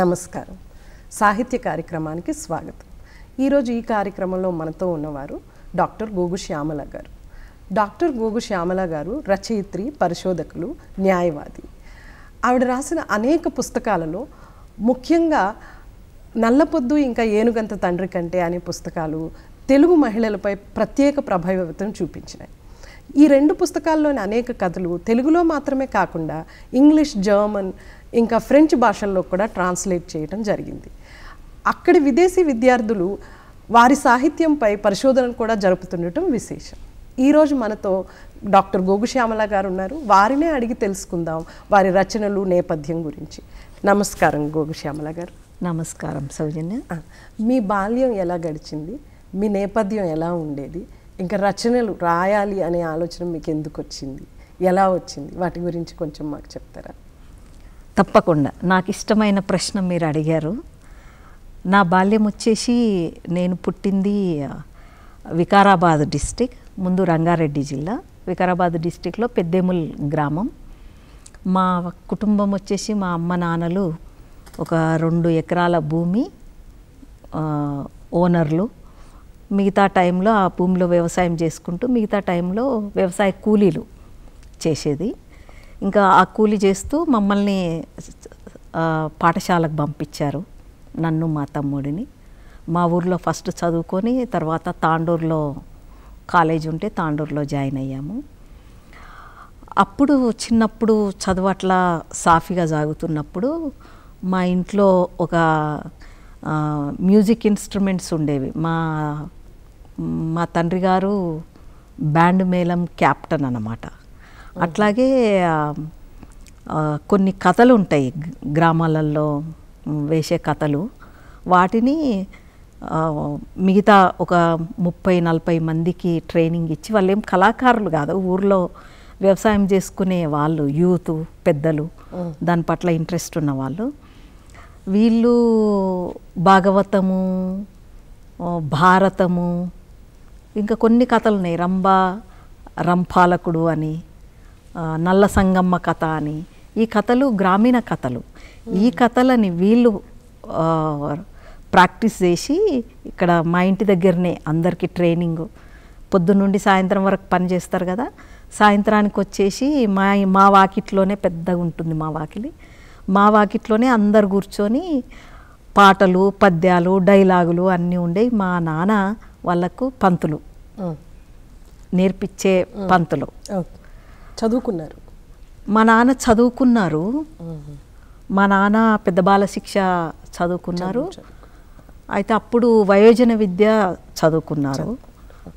నమస్కారం సాహిత్య కార్యక్రమానికి స్వాగతం ఈరోజు ఈ కార్యక్రమంలో మనతో ఉన్నవారు డాక్టర్ గోగు శ్యామల గారు డాక్టర్ గోగు శ్యామల గారు రచయిత్రి పరిశోధకులు న్యాయవాది ఆవిడ రాసిన అనేక పుస్తకాలలో ముఖ్యంగా నల్లపొద్దు ఇంకా ఏనుగంత తండ్రి కంటే అనే పుస్తకాలు తెలుగు మహిళలపై ప్రత్యేక ప్రభావితం చూపించినాయి ఈ రెండు పుస్తకాల్లోని అనేక కథలు తెలుగులో మాత్రమే కాకుండా ఇంగ్లీష్ జర్మన్ ఇంకా ఫ్రెంచ్ భాషల్లో కూడా ట్రాన్స్లేట్ చేయటం జరిగింది అక్కడి విదేశీ విద్యార్థులు వారి సాహిత్యంపై పరిశోధన కూడా జరుపుతుండటం విశేషం ఈరోజు మనతో డాక్టర్ గోగుశ్యామల గారు ఉన్నారు వారినే అడిగి తెలుసుకుందాం వారి రచనలు నేపథ్యం గురించి నమస్కారం గోగుశ్యామల గారు నమస్కారం సౌజన్య మీ బాల్యం ఎలా గడిచింది మీ నేపథ్యం ఎలా ఉండేది ఇంకా రచనలు రాయాలి అనే ఆలోచన మీకు ఎందుకు వచ్చింది ఎలా వచ్చింది వాటి గురించి కొంచెం మాకు చెప్తారా తప్పకుండా నాకు ఇష్టమైన ప్రశ్న మీరు అడిగారు నా బాల్యం వచ్చేసి నేను పుట్టింది వికారాబాద్ డిస్టిక్ ముందు రంగారెడ్డి జిల్లా వికారాబాద్ డిస్టిక్లో పెద్దేముల్ గ్రామం మా కుటుంబం వచ్చేసి మా అమ్మ నాన్నలు ఒక రెండు ఎకరాల భూమి ఓనర్లు మిగతా టైంలో ఆ భూమిలో వ్యవసాయం చేసుకుంటూ మిగతా టైంలో వ్యవసాయ కూలీలు చేసేది ఇంకా ఆ కూలి చేస్తూ మమ్మల్ని పాఠశాలకు పంపించారు నన్ను మా తమ్ముడిని మా ఊర్లో ఫస్ట్ చదువుకొని తర్వాత తాండూరులో కాలేజ్ ఉంటే తాండూరులో జాయిన్ అయ్యాము అప్పుడు చిన్నప్పుడు చదువు అట్లా సాఫీగా సాగుతున్నప్పుడు మా ఇంట్లో ఒక మ్యూజిక్ ఇన్స్ట్రుమెంట్స్ ఉండేవి మా మా తండ్రి గారు బ్యాండ్ మేళం క్యాప్టెన్ అన్నమాట అట్లాగే కొన్ని కథలు ఉంటాయి గ్రామాలలో వేసే కథలు వాటిని మిగతా ఒక ముప్పై నలభై మందికి ట్రైనింగ్ ఇచ్చి వాళ్ళు ఏం కళాకారులు కాదు ఊర్లో వ్యవసాయం చేసుకునే వాళ్ళు యూత్ పెద్దలు దాని పట్ల ఇంట్రెస్ట్ ఉన్న వాళ్ళు వీళ్ళు భాగవతము భారతము ఇంకా కొన్ని కథలు ఉన్నాయి రంభ రంపాలకుడు అని నల్ల సంగమ్మ కథ అని ఈ కథలు గ్రామీణ కథలు ఈ కథలని వీళ్ళు ప్రాక్టీస్ చేసి ఇక్కడ మా ఇంటి దగ్గరనే అందరికీ ట్రైనింగ్ పొద్దున్నుండి సాయంత్రం వరకు పని చేస్తారు కదా సాయంత్రానికి వచ్చేసి మా మా వాకిట్లోనే పెద్దగా ఉంటుంది మా వాకిలి మా వాకిట్లోనే అందరు కూర్చొని పాటలు పద్యాలు డైలాగులు అన్నీ ఉండేవి మా నాన్న వాళ్ళకు పంతులు నేర్పించే పంతులు చదువుకున్నారు మా నాన్న చదువుకున్నారు మా నాన్న పెద్ద బాల శిక్ష చదువుకున్నారు అయితే అప్పుడు వయోజన విద్య చదువుకున్నారు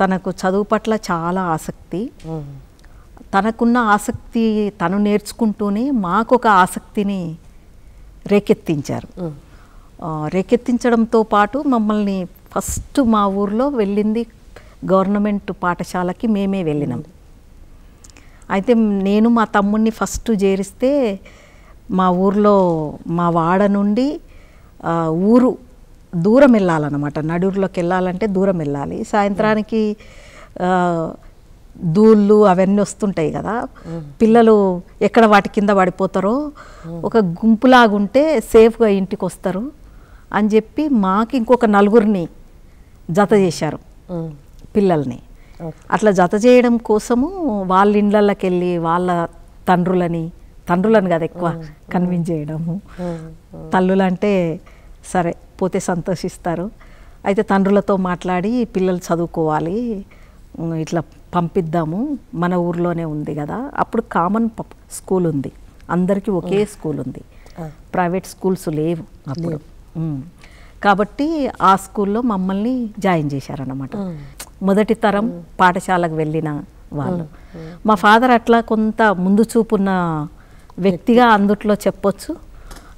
తనకు చదువు పట్ల చాలా ఆసక్తి తనకున్న ఆసక్తి తను నేర్చుకుంటూనే మాకు ఒక ఆసక్తిని రేకెత్తించారు రేకెత్తించడంతో పాటు మమ్మల్ని ఫస్ట్ మా ఊర్లో వెళ్ళింది గవర్నమెంట్ పాఠశాలకి మేమే వెళ్ళినాం అయితే నేను మా తమ్ముడిని ఫస్ట్ చేరిస్తే మా ఊర్లో మా వాడ నుండి ఊరు దూరం వెళ్ళాలన్నమాట నడులోకి వెళ్ళాలంటే దూరం వెళ్ళాలి సాయంత్రానికి దూళ్ళు అవన్నీ వస్తుంటాయి కదా పిల్లలు ఎక్కడ వాటి కింద పడిపోతారో ఒక గుంపులాగుంటే సేఫ్గా ఇంటికి వస్తారు అని చెప్పి మాకు ఇంకొక నలుగురిని జత చేశారు పిల్లల్ని అట్లా జత చేయడం కోసము వాళ్ళ ఇండ్లకి వెళ్ళి వాళ్ళ తండ్రులని తండ్రులను కదా ఎక్కువ కన్విన్స్ చేయడము తల్లులంటే సరే పోతే సంతోషిస్తారు అయితే తండ్రులతో మాట్లాడి పిల్లలు చదువుకోవాలి ఇట్లా పంపిద్దాము మన ఊర్లోనే ఉంది కదా అప్పుడు కామన్ స్కూల్ ఉంది అందరికీ ఒకే స్కూల్ ఉంది ప్రైవేట్ స్కూల్స్ లేవు అప్పుడు కాబట్టి ఆ స్కూల్లో మమ్మల్ని జాయిన్ చేశారన్నమాట మొదటి తరం పాఠశాలకు వెళ్ళిన వాళ్ళు మా ఫాదర్ అట్లా కొంత ముందు చూపున్న వ్యక్తిగా అందుట్లో చెప్పొచ్చు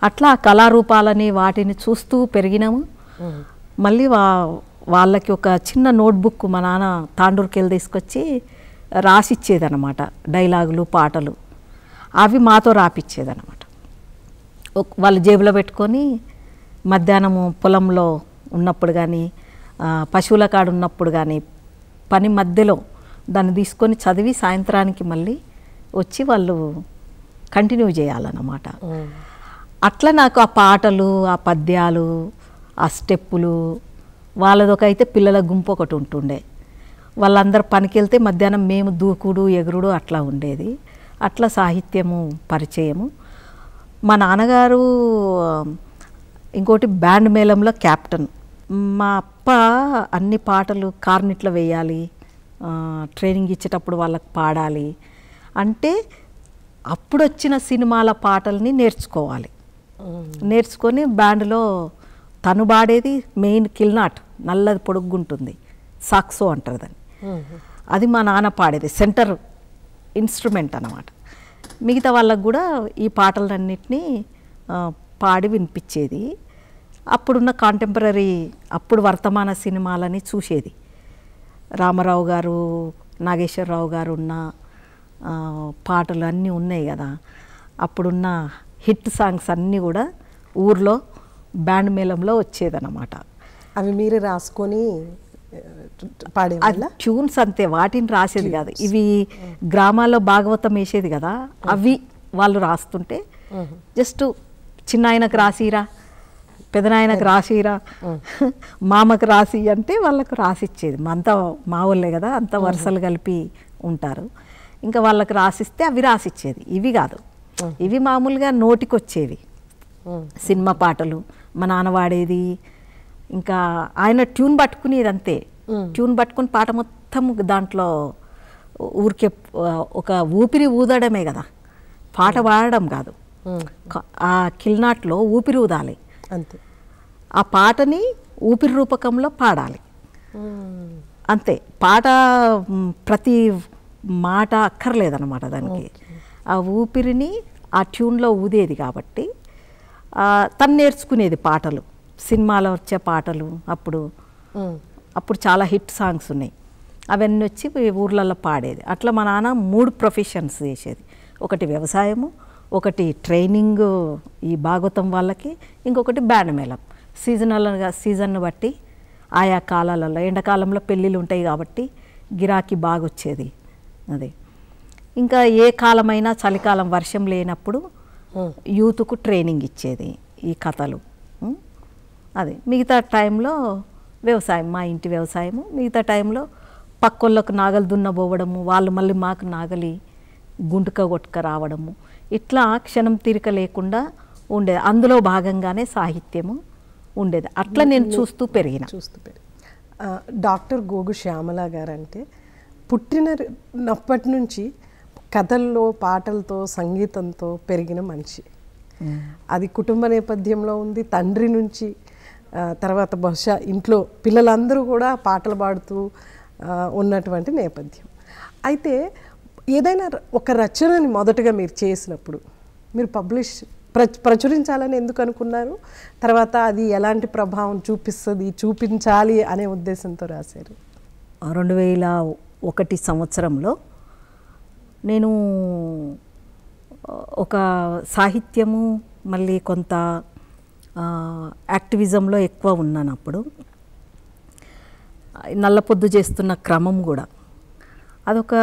అట్లా కళారూపాలని వాటిని చూస్తూ పెరిగినాము మళ్ళీ వా వాళ్ళకి ఒక చిన్న నోట్బుక్ మా నాన్న తాండూరుకెళ్ళి తీసుకొచ్చి రాసిచ్చేదనమాట డైలాగులు పాటలు అవి మాతో రాపిచ్చేదనమాట వాళ్ళు జేబులో పెట్టుకొని మధ్యాహ్నము పొలంలో ఉన్నప్పుడు కానీ పశువుల కాడు ఉన్నప్పుడు కానీ పని మధ్యలో దాన్ని తీసుకొని చదివి సాయంత్రానికి మళ్ళీ వచ్చి వాళ్ళు కంటిన్యూ చేయాలన్నమాట అట్లా నాకు ఆ పాటలు ఆ పద్యాలు ఆ స్టెప్పులు వాళ్ళదొక అయితే పిల్లల గుంపు ఒకటి ఉంటుండే వాళ్ళందరూ పనికి వెళ్తే మధ్యాహ్నం మేము దూకుడు ఎగురుడు అట్లా ఉండేది అట్లా సాహిత్యము పరిచయము మా నాన్నగారు ఇంకోటి బ్యాండ్ మేళంలో క్యాప్టెన్ మా అప్ప అన్ని పాటలు కార్నిట్లో వేయాలి ట్రైనింగ్ ఇచ్చేటప్పుడు వాళ్ళకి పాడాలి అంటే అప్పుడు వచ్చిన సినిమాల పాటల్ని నేర్చుకోవాలి నేర్చుకొని బ్యాండ్లో తను పాడేది మెయిన్ కిల్నాట్ నల్లది పొడుగ్గుంటుంది సాక్సో అంటారు దాన్ని అది మా నాన్న పాడేది సెంటర్ ఇన్స్ట్రుమెంట్ అనమాట మిగతా వాళ్ళకు కూడా ఈ పాటలన్నింటినీ పాడి వినిపించేది అప్పుడున్న కాంటెంపరీ అప్పుడు వర్తమాన సినిమాలని చూసేది రామారావు గారు నాగేశ్వరరావు గారు ఉన్న పాటలు అన్నీ ఉన్నాయి కదా అప్పుడున్న హిట్ సాంగ్స్ అన్నీ కూడా ఊర్లో బ్యాండ్ మేళంలో వచ్చేదన్నమాట అవి మీరు రాసుకొని పాడే ట్యూన్స్ అంతే వాటిని రాసేది కాదు ఇవి గ్రామాల్లో భాగవతం వేసేది కదా అవి వాళ్ళు రాస్తుంటే జస్ట్ చిన్న ఆయనకు రాసిరా పెదనాయనకు రాసిరా మామకు రాసి అంటే వాళ్ళకు రాసిచ్చేది అంతా మా ఊళ్ళే కదా అంత వరుసలు కలిపి ఉంటారు ఇంకా వాళ్ళకి రాసిస్తే అవి రాసిచ్చేది ఇవి కాదు ఇవి మామూలుగా నోటికొచ్చేవి సినిమా పాటలు మా నాన్న వాడేది ఇంకా ఆయన ట్యూన్ పట్టుకునేది అంతే ట్యూన్ పట్టుకుని పాట మొత్తం దాంట్లో ఊరికే ఒక ఊపిరి ఊదడమే కదా పాట పాడడం కాదు ఆ కిల్నాట్లో ఊపిరి ఊదాలి అంతే ఆ పాటని ఊపిరి రూపకంలో పాడాలి అంతే పాట ప్రతి మాట అక్కర్లేదన్నమాట దానికి ఆ ఊపిరిని ఆ ట్యూన్లో ఊదేది కాబట్టి తను నేర్చుకునేది పాటలు సినిమాలో వచ్చే పాటలు అప్పుడు అప్పుడు చాలా హిట్ సాంగ్స్ ఉన్నాయి అవన్నీ వచ్చి ఊర్లలో పాడేది అట్లా మా నాన్న మూడు ప్రొఫెషన్స్ చేసేది ఒకటి వ్యవసాయము ఒకటి ట్రైనింగ్ ఈ భాగవతం వాళ్ళకి ఇంకొకటి బ్యాండమేళం సీజనల్గా సీజన్ను బట్టి ఆయా కాలాలలో ఎండాకాలంలో పెళ్ళిళ్ళు ఉంటాయి కాబట్టి గిరాకీ బాగా వచ్చేది అది ఇంకా ఏ కాలమైనా చలికాలం వర్షం లేనప్పుడు యూత్కు ట్రైనింగ్ ఇచ్చేది ఈ కథలు అది మిగతా టైంలో వ్యవసాయం మా ఇంటి వ్యవసాయము మిగతా టైంలో పక్కోళ్ళకు నాగలు దున్నబోవడము వాళ్ళు మళ్ళీ మాకు నాగలి గుంటుక కొట్టుక రావడము ఇట్లా క్షణం తీరిక లేకుండా ఉండేది అందులో భాగంగానే సాహిత్యము ఉండేది అట్లా నేను చూస్తూ పెరిగిన చూస్తూ పెరిగి డాక్టర్ గోగు శ్యామల గారంటే పుట్టిన నప్పటి నుంచి కథల్లో పాటలతో సంగీతంతో పెరిగిన మనిషి అది కుటుంబ నేపథ్యంలో ఉంది తండ్రి నుంచి తర్వాత బహుశా ఇంట్లో పిల్లలందరూ కూడా పాటలు పాడుతూ ఉన్నటువంటి నేపథ్యం అయితే ఏదైనా ఒక రచనని మొదటగా మీరు చేసినప్పుడు మీరు పబ్లిష్ ప్ర ప్రచురించాలని ఎందుకు అనుకున్నారు తర్వాత అది ఎలాంటి ప్రభావం చూపిస్తుంది చూపించాలి అనే ఉద్దేశంతో రాశారు రెండు వేల ఒకటి సంవత్సరంలో నేను ఒక సాహిత్యము మళ్ళీ కొంత యాక్టివిజంలో ఎక్కువ ఉన్నాను అప్పుడు నల్లపొద్దు చేస్తున్న క్రమం కూడా అదొక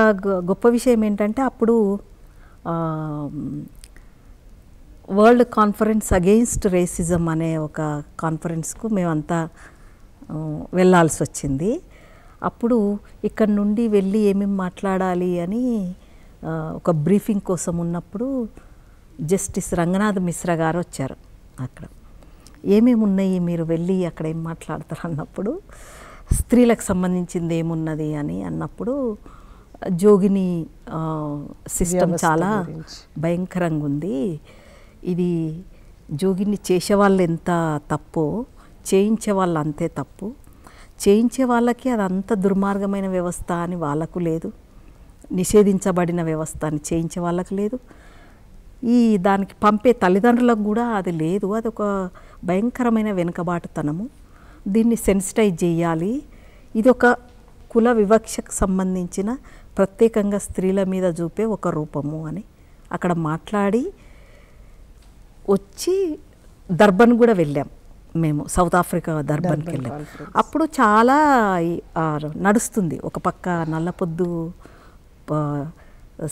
గొప్ప విషయం ఏంటంటే అప్పుడు వరల్డ్ కాన్ఫరెన్స్ అగెయిన్స్ట్ రేసిజం అనే ఒక కాన్ఫరెన్స్కు మేమంతా వెళ్ళాల్సి వచ్చింది అప్పుడు ఇక్కడ నుండి వెళ్ళి ఏమేమి మాట్లాడాలి అని ఒక బ్రీఫింగ్ కోసం ఉన్నప్పుడు జస్టిస్ రంగనాథ్ మిశ్రా గారు వచ్చారు అక్కడ ఏమేమి ఉన్నాయి మీరు వెళ్ళి అక్కడ ఏం మాట్లాడతారు అన్నప్పుడు స్త్రీలకు సంబంధించింది ఏమున్నది అని అన్నప్పుడు జోగిని సిస్టమ్ చాలా భయంకరంగా ఉంది ఇది జోగిని చేసేవాళ్ళు ఎంత తప్పో చేయించే వాళ్ళు అంతే తప్పు చేయించే వాళ్ళకి అది అంత దుర్మార్గమైన వ్యవస్థ అని వాళ్ళకు లేదు నిషేధించబడిన వ్యవస్థ అని చేయించే వాళ్ళకు లేదు ఈ దానికి పంపే తల్లిదండ్రులకు కూడా అది లేదు అది ఒక భయంకరమైన వెనుకబాటుతనము దీన్ని సెన్సిటైజ్ చేయాలి ఇది ఒక కుల వివక్షకు సంబంధించిన ప్రత్యేకంగా స్త్రీల మీద చూపే ఒక రూపము అని అక్కడ మాట్లాడి వచ్చి దర్బన్ కూడా వెళ్ళాం మేము సౌత్ ఆఫ్రికా దర్బన్కి వెళ్ళాం అప్పుడు చాలా నడుస్తుంది ఒక పక్క నల్లపొద్దు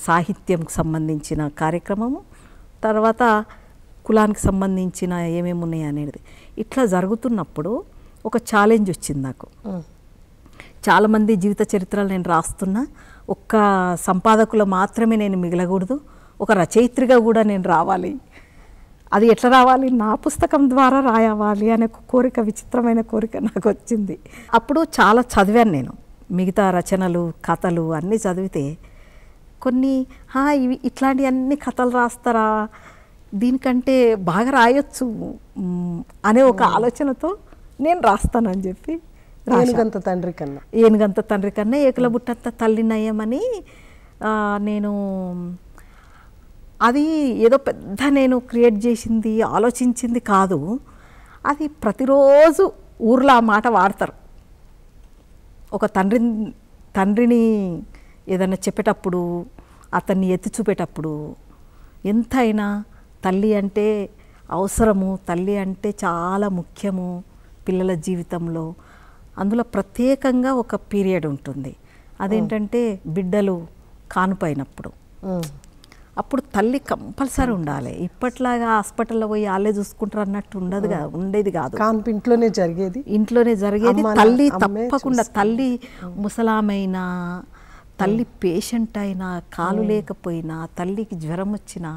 సాహిత్యంకి సంబంధించిన కార్యక్రమము తర్వాత కులానికి సంబంధించిన ఏమేమి ఉన్నాయి అనేది ఇట్లా జరుగుతున్నప్పుడు ఒక ఛాలెంజ్ వచ్చింది నాకు చాలామంది జీవిత చరిత్రలు నేను రాస్తున్నా ఒక్క సంపాదకులు మాత్రమే నేను మిగలకూడదు ఒక రచయిత్రిగా కూడా నేను రావాలి అది ఎట్లా రావాలి నా పుస్తకం ద్వారా రాయవాలి అనే కోరిక విచిత్రమైన కోరిక నాకు వచ్చింది అప్పుడు చాలా చదివాను నేను మిగతా రచనలు కథలు అన్నీ చదివితే కొన్ని ఇవి ఇట్లాంటి అన్ని కథలు రాస్తారా దీనికంటే బాగా రాయొచ్చు అనే ఒక ఆలోచనతో నేను రాస్తానని చెప్పి ఏనుగంత తండ్రి కన్నా ఏనుగంత తండ్రి కన్నా ఏకల బుట్టంత తల్లినయ్యమని నేను అది ఏదో పెద్ద నేను క్రియేట్ చేసింది ఆలోచించింది కాదు అది ప్రతిరోజు ఊర్లో ఆ మాట వాడతారు ఒక తండ్రి తండ్రిని ఏదైనా చెప్పేటప్పుడు అతన్ని ఎత్తి చూపేటప్పుడు ఎంతైనా తల్లి అంటే అవసరము తల్లి అంటే చాలా ముఖ్యము పిల్లల జీవితంలో అందులో ప్రత్యేకంగా ఒక పీరియడ్ ఉంటుంది అదేంటంటే బిడ్డలు కానుపోయినప్పుడు అప్పుడు తల్లి కంపల్సరీ ఉండాలి ఇప్పట్లాగా హాస్పిటల్లో పోయి వాళ్ళే చూసుకుంటారు అన్నట్టు ఉండదు కదా ఉండేది కాదు ఇంట్లోనే జరిగేది ఇంట్లోనే జరిగేది తల్లి తప్పకుండా తల్లి ముసలామైనా తల్లి పేషెంట్ అయినా కాలు లేకపోయినా తల్లికి జ్వరం వచ్చినా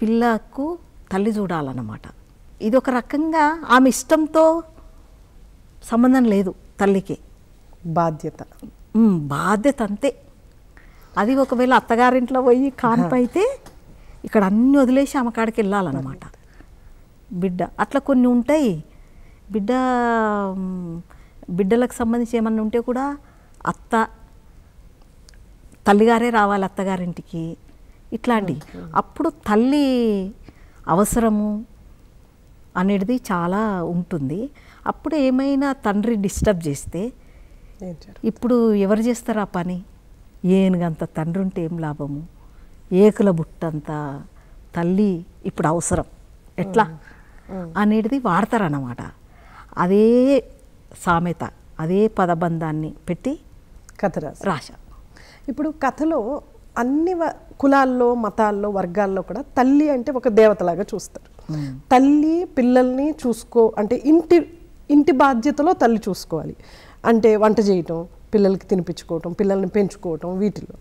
పిల్లకు తల్లి చూడాలన్నమాట ఇది ఒక రకంగా ఆమె ఇష్టంతో సంబంధం లేదు తల్లికి బాధ్యత బాధ్యత అంతే అది ఒకవేళ అత్తగారింట్లో పోయి కాన్పు అయితే ఇక్కడ అన్ని వదిలేసి ఆమె కాడికి వెళ్ళాలన్నమాట బిడ్డ అట్లా కొన్ని ఉంటాయి బిడ్డ బిడ్డలకు సంబంధించి ఏమన్నా ఉంటే కూడా అత్త తల్లిగారే రావాలి అత్తగారింటికి ఇట్లాంటి అప్పుడు తల్లి అవసరము అనేది చాలా ఉంటుంది అప్పుడు ఏమైనా తండ్రి డిస్టర్బ్ చేస్తే ఇప్పుడు ఎవరు చేస్తారు ఆ పని ఏనుగంత తండ్రి ఉంటే ఏం లాభము ఏకుల బుట్టంత తల్లి ఇప్పుడు అవసరం ఎట్లా అనేది వాడతారన్నమాట అదే సామెత అదే పదబంధాన్ని పెట్టి కథ రాశ ఇప్పుడు కథలో అన్ని కులాల్లో మతాల్లో వర్గాల్లో కూడా తల్లి అంటే ఒక దేవతలాగా చూస్తారు తల్లి పిల్లల్ని చూసుకో అంటే ఇంటి ఇంటి బాధ్యతలో తల్లి చూసుకోవాలి అంటే వంట చేయటం పిల్లలకి తినిపించుకోవటం పిల్లల్ని పెంచుకోవటం వీటిలో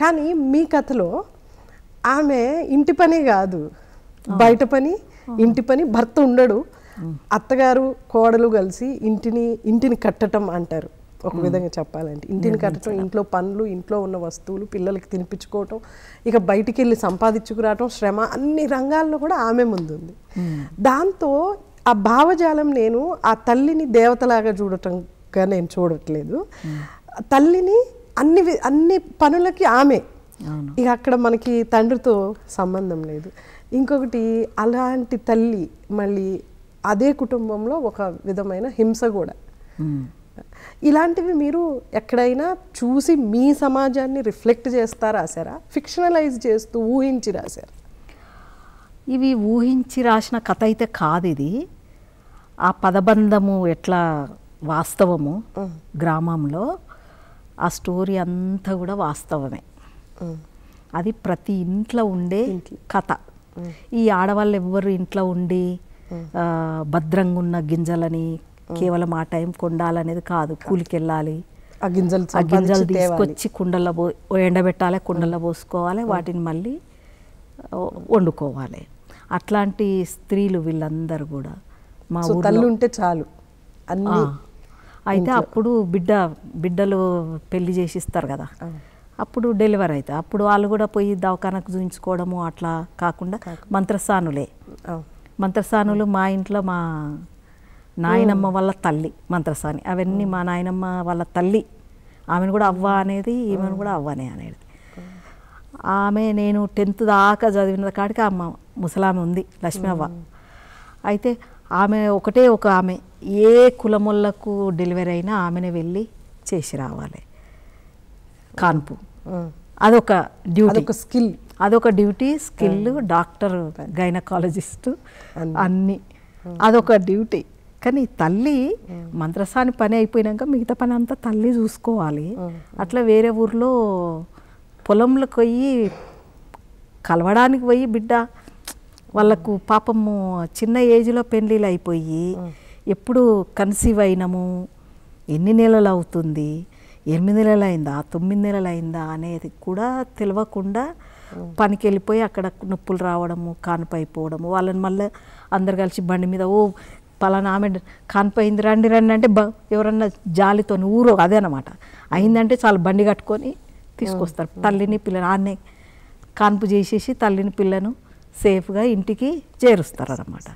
కానీ మీ కథలో ఆమె ఇంటి పనే కాదు బయట పని ఇంటి పని భర్త ఉండడు అత్తగారు కోడలు కలిసి ఇంటిని ఇంటిని కట్టడం అంటారు ఒక విధంగా చెప్పాలంటే ఇంటిని కట్టడం ఇంట్లో పనులు ఇంట్లో ఉన్న వస్తువులు పిల్లలకి తినిపించుకోవటం ఇక బయటికి వెళ్ళి సంపాదించుకురావటం శ్రమ అన్ని రంగాల్లో కూడా ఆమె ముందుంది దాంతో ఆ భావజాలం నేను ఆ తల్లిని దేవతలాగా చూడటంగా నేను చూడట్లేదు తల్లిని అన్ని అన్ని పనులకి ఆమె ఇక అక్కడ మనకి తండ్రితో సంబంధం లేదు ఇంకొకటి అలాంటి తల్లి మళ్ళీ అదే కుటుంబంలో ఒక విధమైన హింస కూడా ఇలాంటివి మీరు ఎక్కడైనా చూసి మీ సమాజాన్ని రిఫ్లెక్ట్ చేస్తా రాశారా ఫిక్షనలైజ్ చేస్తూ ఊహించి రాశారా ఇవి ఊహించి రాసిన కథ అయితే కాదు ఇది ఆ పదబంధము ఎట్లా వాస్తవము గ్రామంలో ఆ స్టోరీ అంతా కూడా వాస్తవమే అది ప్రతి ఇంట్లో ఉండే కథ ఈ ఆడవాళ్ళు ఎవ్వరు ఇంట్లో ఉండి భద్రంగా ఉన్న గింజలని కేవలం ఆ టైం కొండాలనేది కాదు కూలికి వెళ్ళాలి ఆ గింజలు ఆ గింజలు తీసుకొచ్చి కుండల్లో పో ఎండబెట్టాలి కుండల్లో పోసుకోవాలి వాటిని మళ్ళీ వండుకోవాలి అట్లాంటి స్త్రీలు వీళ్ళందరూ కూడా మా తల్లి ఉంటే చాలు అన్ని అయితే అప్పుడు బిడ్డ బిడ్డలు పెళ్లి చేసి ఇస్తారు కదా అప్పుడు డెలివరీ అవుతుంది అప్పుడు వాళ్ళు కూడా పోయి దవాఖానకు చూపించుకోవడము అట్లా కాకుండా మంత్రస్థానులే మంత్రస్థానులు మా ఇంట్లో మా నాయనమ్మ వాళ్ళ తల్లి మంత్రసాని అవన్నీ మా నాయనమ్మ వాళ్ళ తల్లి ఆమెను కూడా అవ్వ అనేది ఈమెను కూడా అవ్వనే అనేది ఆమె నేను టెన్త్ దాకా చదివిన కాడికి అమ్మ ముసలామె ఉంది లక్ష్మీ అవ్వ అయితే ఆమె ఒకటే ఒక ఆమె ఏ కులములకు డెలివరీ అయినా ఆమెనే వెళ్ళి చేసి రావాలి కాన్పు అదొక డ్యూటీ స్కిల్ అదొక డ్యూటీ స్కిల్ డాక్టర్ గైనకాలజిస్ట్ అన్ని అదొక డ్యూటీ కానీ తల్లి మంత్రసాని పని అయిపోయినాక మిగతా పని అంతా తల్లి చూసుకోవాలి అట్లా వేరే ఊర్లో పొలంలోకి పోయి కలవడానికి పోయి బిడ్డ వాళ్ళకు పాపము చిన్న ఏజ్లో పెళ్ళిళ్ళు అయిపోయి ఎప్పుడు కన్సీవ్ అయినము ఎన్ని నెలలు అవుతుంది ఎనిమిది నెలలు అయిందా తొమ్మిది నెలలు అయిందా అనేది కూడా తెలియకుండా పనికి వెళ్ళిపోయి అక్కడ నొప్పులు రావడము కానుపైపోవడము వాళ్ళని మళ్ళీ అందరు కలిసి బండి మీద ఓ పలానా ఆమె కానిపోయింది రండి రండి అంటే బ ఎవరన్నా జాలితో ఊరో అదే అనమాట అయిందంటే చాలా బండి కట్టుకొని తీసుకొస్తారు తల్లిని పిల్లని ఆన్నే కాన్పు చేసేసి తల్లిని పిల్లను సేఫ్గా ఇంటికి చేరుస్తారు అనమాట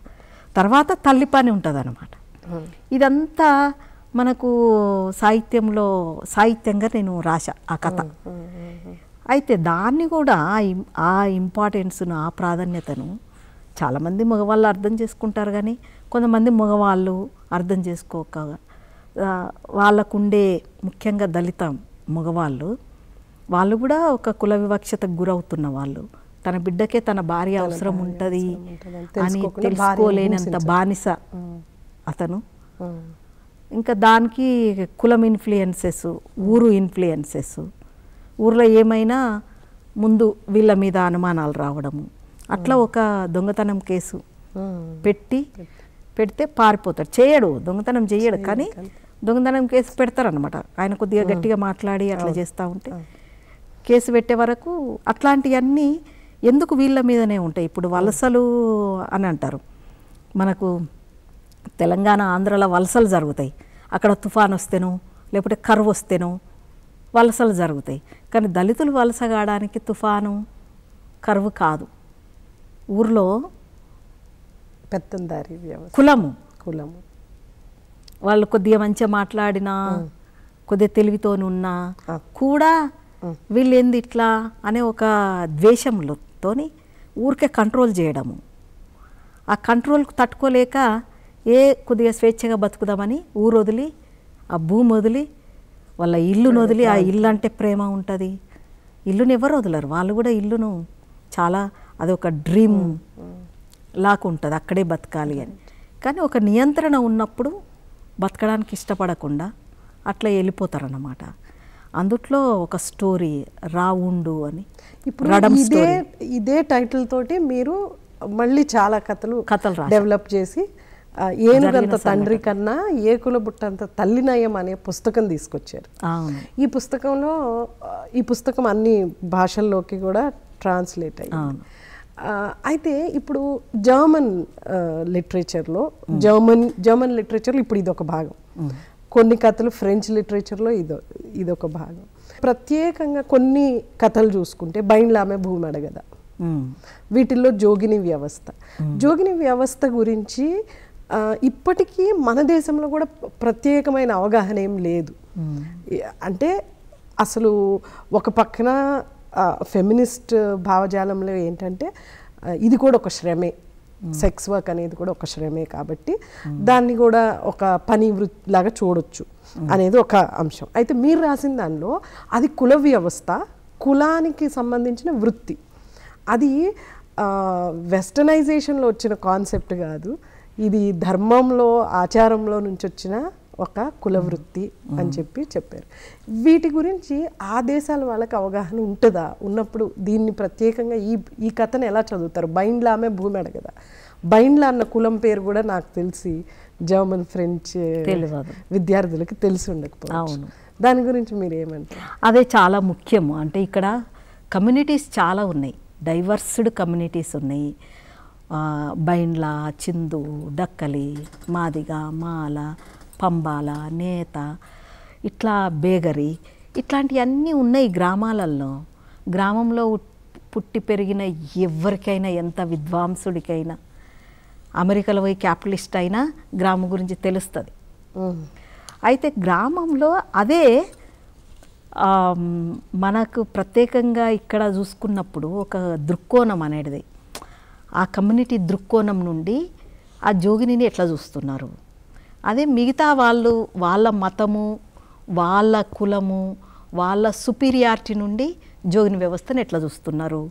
తర్వాత తల్లి పని ఉంటుందన్నమాట ఇదంతా మనకు సాహిత్యంలో సాహిత్యంగా నేను రాశా ఆ కథ అయితే దాన్ని కూడా ఆ ఇంపార్టెన్స్ను ఆ ప్రాధాన్యతను చాలామంది మగవాళ్ళు అర్థం చేసుకుంటారు కానీ కొంతమంది మగవాళ్ళు అర్థం చేసుకోక వాళ్ళకుండే ముఖ్యంగా దళిత మగవాళ్ళు వాళ్ళు కూడా ఒక కుల వివక్షతకు గురవుతున్న వాళ్ళు తన బిడ్డకే తన భార్య అవసరం ఉంటుంది అని తెలుసుకోలేనంత బానిస అతను ఇంకా దానికి కులం ఇన్ఫ్లుయెన్సెస్ ఊరు ఇన్ఫ్లుయెన్సెస్ ఊర్లో ఏమైనా ముందు వీళ్ళ మీద అనుమానాలు రావడము అట్లా ఒక దొంగతనం కేసు పెట్టి పెడితే పారిపోతాడు చేయడు దొంగతనం చేయడు కానీ దొంగతనం కేసు పెడతారనమాట ఆయన కొద్దిగా గట్టిగా మాట్లాడి అట్లా చేస్తూ ఉంటే కేసు పెట్టే వరకు అట్లాంటివన్నీ ఎందుకు వీళ్ళ మీదనే ఉంటాయి ఇప్పుడు వలసలు అని అంటారు మనకు తెలంగాణ ఆంధ్రలో వలసలు జరుగుతాయి అక్కడ తుఫాన్ వస్తేనో లేకపోతే కరువు వస్తేనో వలసలు జరుగుతాయి కానీ దళితులు వలస కావడానికి తుఫాను కరువు కాదు ఊర్లో పెత్తందారి కులము కులము వాళ్ళు కొద్దిగా మంచిగా మాట్లాడినా కొద్దిగా తెలివితోనున్నా కూడా వీళ్ళేంది ఇట్లా అనే ఒక ద్వేషంలో తోని ఊరికే కంట్రోల్ చేయడము ఆ కంట్రోల్ తట్టుకోలేక ఏ కొద్దిగా స్వేచ్ఛగా బతుకుదామని ఊరు వదిలి ఆ భూమి వదిలి వాళ్ళ ఇల్లును వదిలి ఆ ఇల్లు అంటే ప్రేమ ఉంటుంది ఇల్లును ఎవరు వదలరు వాళ్ళు కూడా ఇల్లును చాలా అది ఒక డ్రీమ్ ఉంటుంది అక్కడే బతకాలి అని కానీ ఒక నియంత్రణ ఉన్నప్పుడు బతకడానికి ఇష్టపడకుండా అట్లా అన్నమాట అందుట్లో ఒక స్టోరీ రావుండు అని ఇప్పుడు ఇదే ఇదే టైటిల్ తోటి మీరు మళ్ళీ చాలా కథలు కథలు డెవలప్ చేసి ఏనుగంత తండ్రి కన్నా ఏకుల బుట్టంత తల్లినయం అనే పుస్తకం తీసుకొచ్చారు ఈ పుస్తకంలో ఈ పుస్తకం అన్ని భాషల్లోకి కూడా ట్రాన్స్లేట్ అయ్యింది అయితే ఇప్పుడు జర్మన్ లిటరేచర్లో జర్మన్ జర్మన్ లిటరేచర్లో ఇప్పుడు ఇది ఒక భాగం కొన్ని కథలు ఫ్రెంచ్ లిటరేచర్లో ఇదో ఇదొక భాగం ప్రత్యేకంగా కొన్ని కథలు చూసుకుంటే బైండ్లామె భూమి అడగదా వీటిల్లో జోగిని వ్యవస్థ జోగిని వ్యవస్థ గురించి ఇప్పటికీ మన దేశంలో కూడా ప్రత్యేకమైన అవగాహన ఏం లేదు అంటే అసలు ఒక పక్కన ఫెమినిస్ట్ భావజాలంలో ఏంటంటే ఇది కూడా ఒక శ్రమే సెక్స్ వర్క్ అనేది కూడా ఒక శ్రమే కాబట్టి దాన్ని కూడా ఒక పని వృత్తి లాగా చూడొచ్చు అనేది ఒక అంశం అయితే మీరు రాసిన దానిలో అది కుల వ్యవస్థ కులానికి సంబంధించిన వృత్తి అది వెస్టర్నైజేషన్లో వచ్చిన కాన్సెప్ట్ కాదు ఇది ధర్మంలో ఆచారంలో నుంచి వచ్చిన ఒక కులవృత్తి అని చెప్పి చెప్పారు వీటి గురించి ఆ దేశాల వాళ్ళకి అవగాహన ఉంటుందా ఉన్నప్పుడు దీన్ని ప్రత్యేకంగా ఈ ఈ కథను ఎలా చదువుతారు బైండ్లా ఆమె భూమి అడగదా బైండ్లా అన్న కులం పేరు కూడా నాకు తెలిసి జర్మన్ ఫ్రెంచ్ విద్యార్థులకి తెలిసి ఉండకపోవచ్చు దాని గురించి మీరు ఏమంటారు అదే చాలా ముఖ్యము అంటే ఇక్కడ కమ్యూనిటీస్ చాలా ఉన్నాయి డైవర్స్డ్ కమ్యూనిటీస్ ఉన్నాయి బైండ్లా చిందు డక్కలి మాదిగ మాల పంబాల నేత ఇట్లా బేగరి ఇట్లాంటివన్నీ ఉన్నాయి గ్రామాలలో గ్రామంలో పుట్టి పెరిగిన ఎవరికైనా ఎంత విద్వాంసుడికైనా అమెరికాలో పోయి క్యాపిటలిస్ట్ అయినా గ్రామం గురించి తెలుస్తుంది అయితే గ్రామంలో అదే మనకు ప్రత్యేకంగా ఇక్కడ చూసుకున్నప్పుడు ఒక దృక్కోణం అనేది ఆ కమ్యూనిటీ దృక్కోణం నుండి ఆ జోగినిని ఎట్లా చూస్తున్నారు అదే మిగతా వాళ్ళు వాళ్ళ మతము వాళ్ళ కులము వాళ్ళ సుపీరియారిటీ నుండి జోగిని వ్యవస్థను ఎట్లా చూస్తున్నారు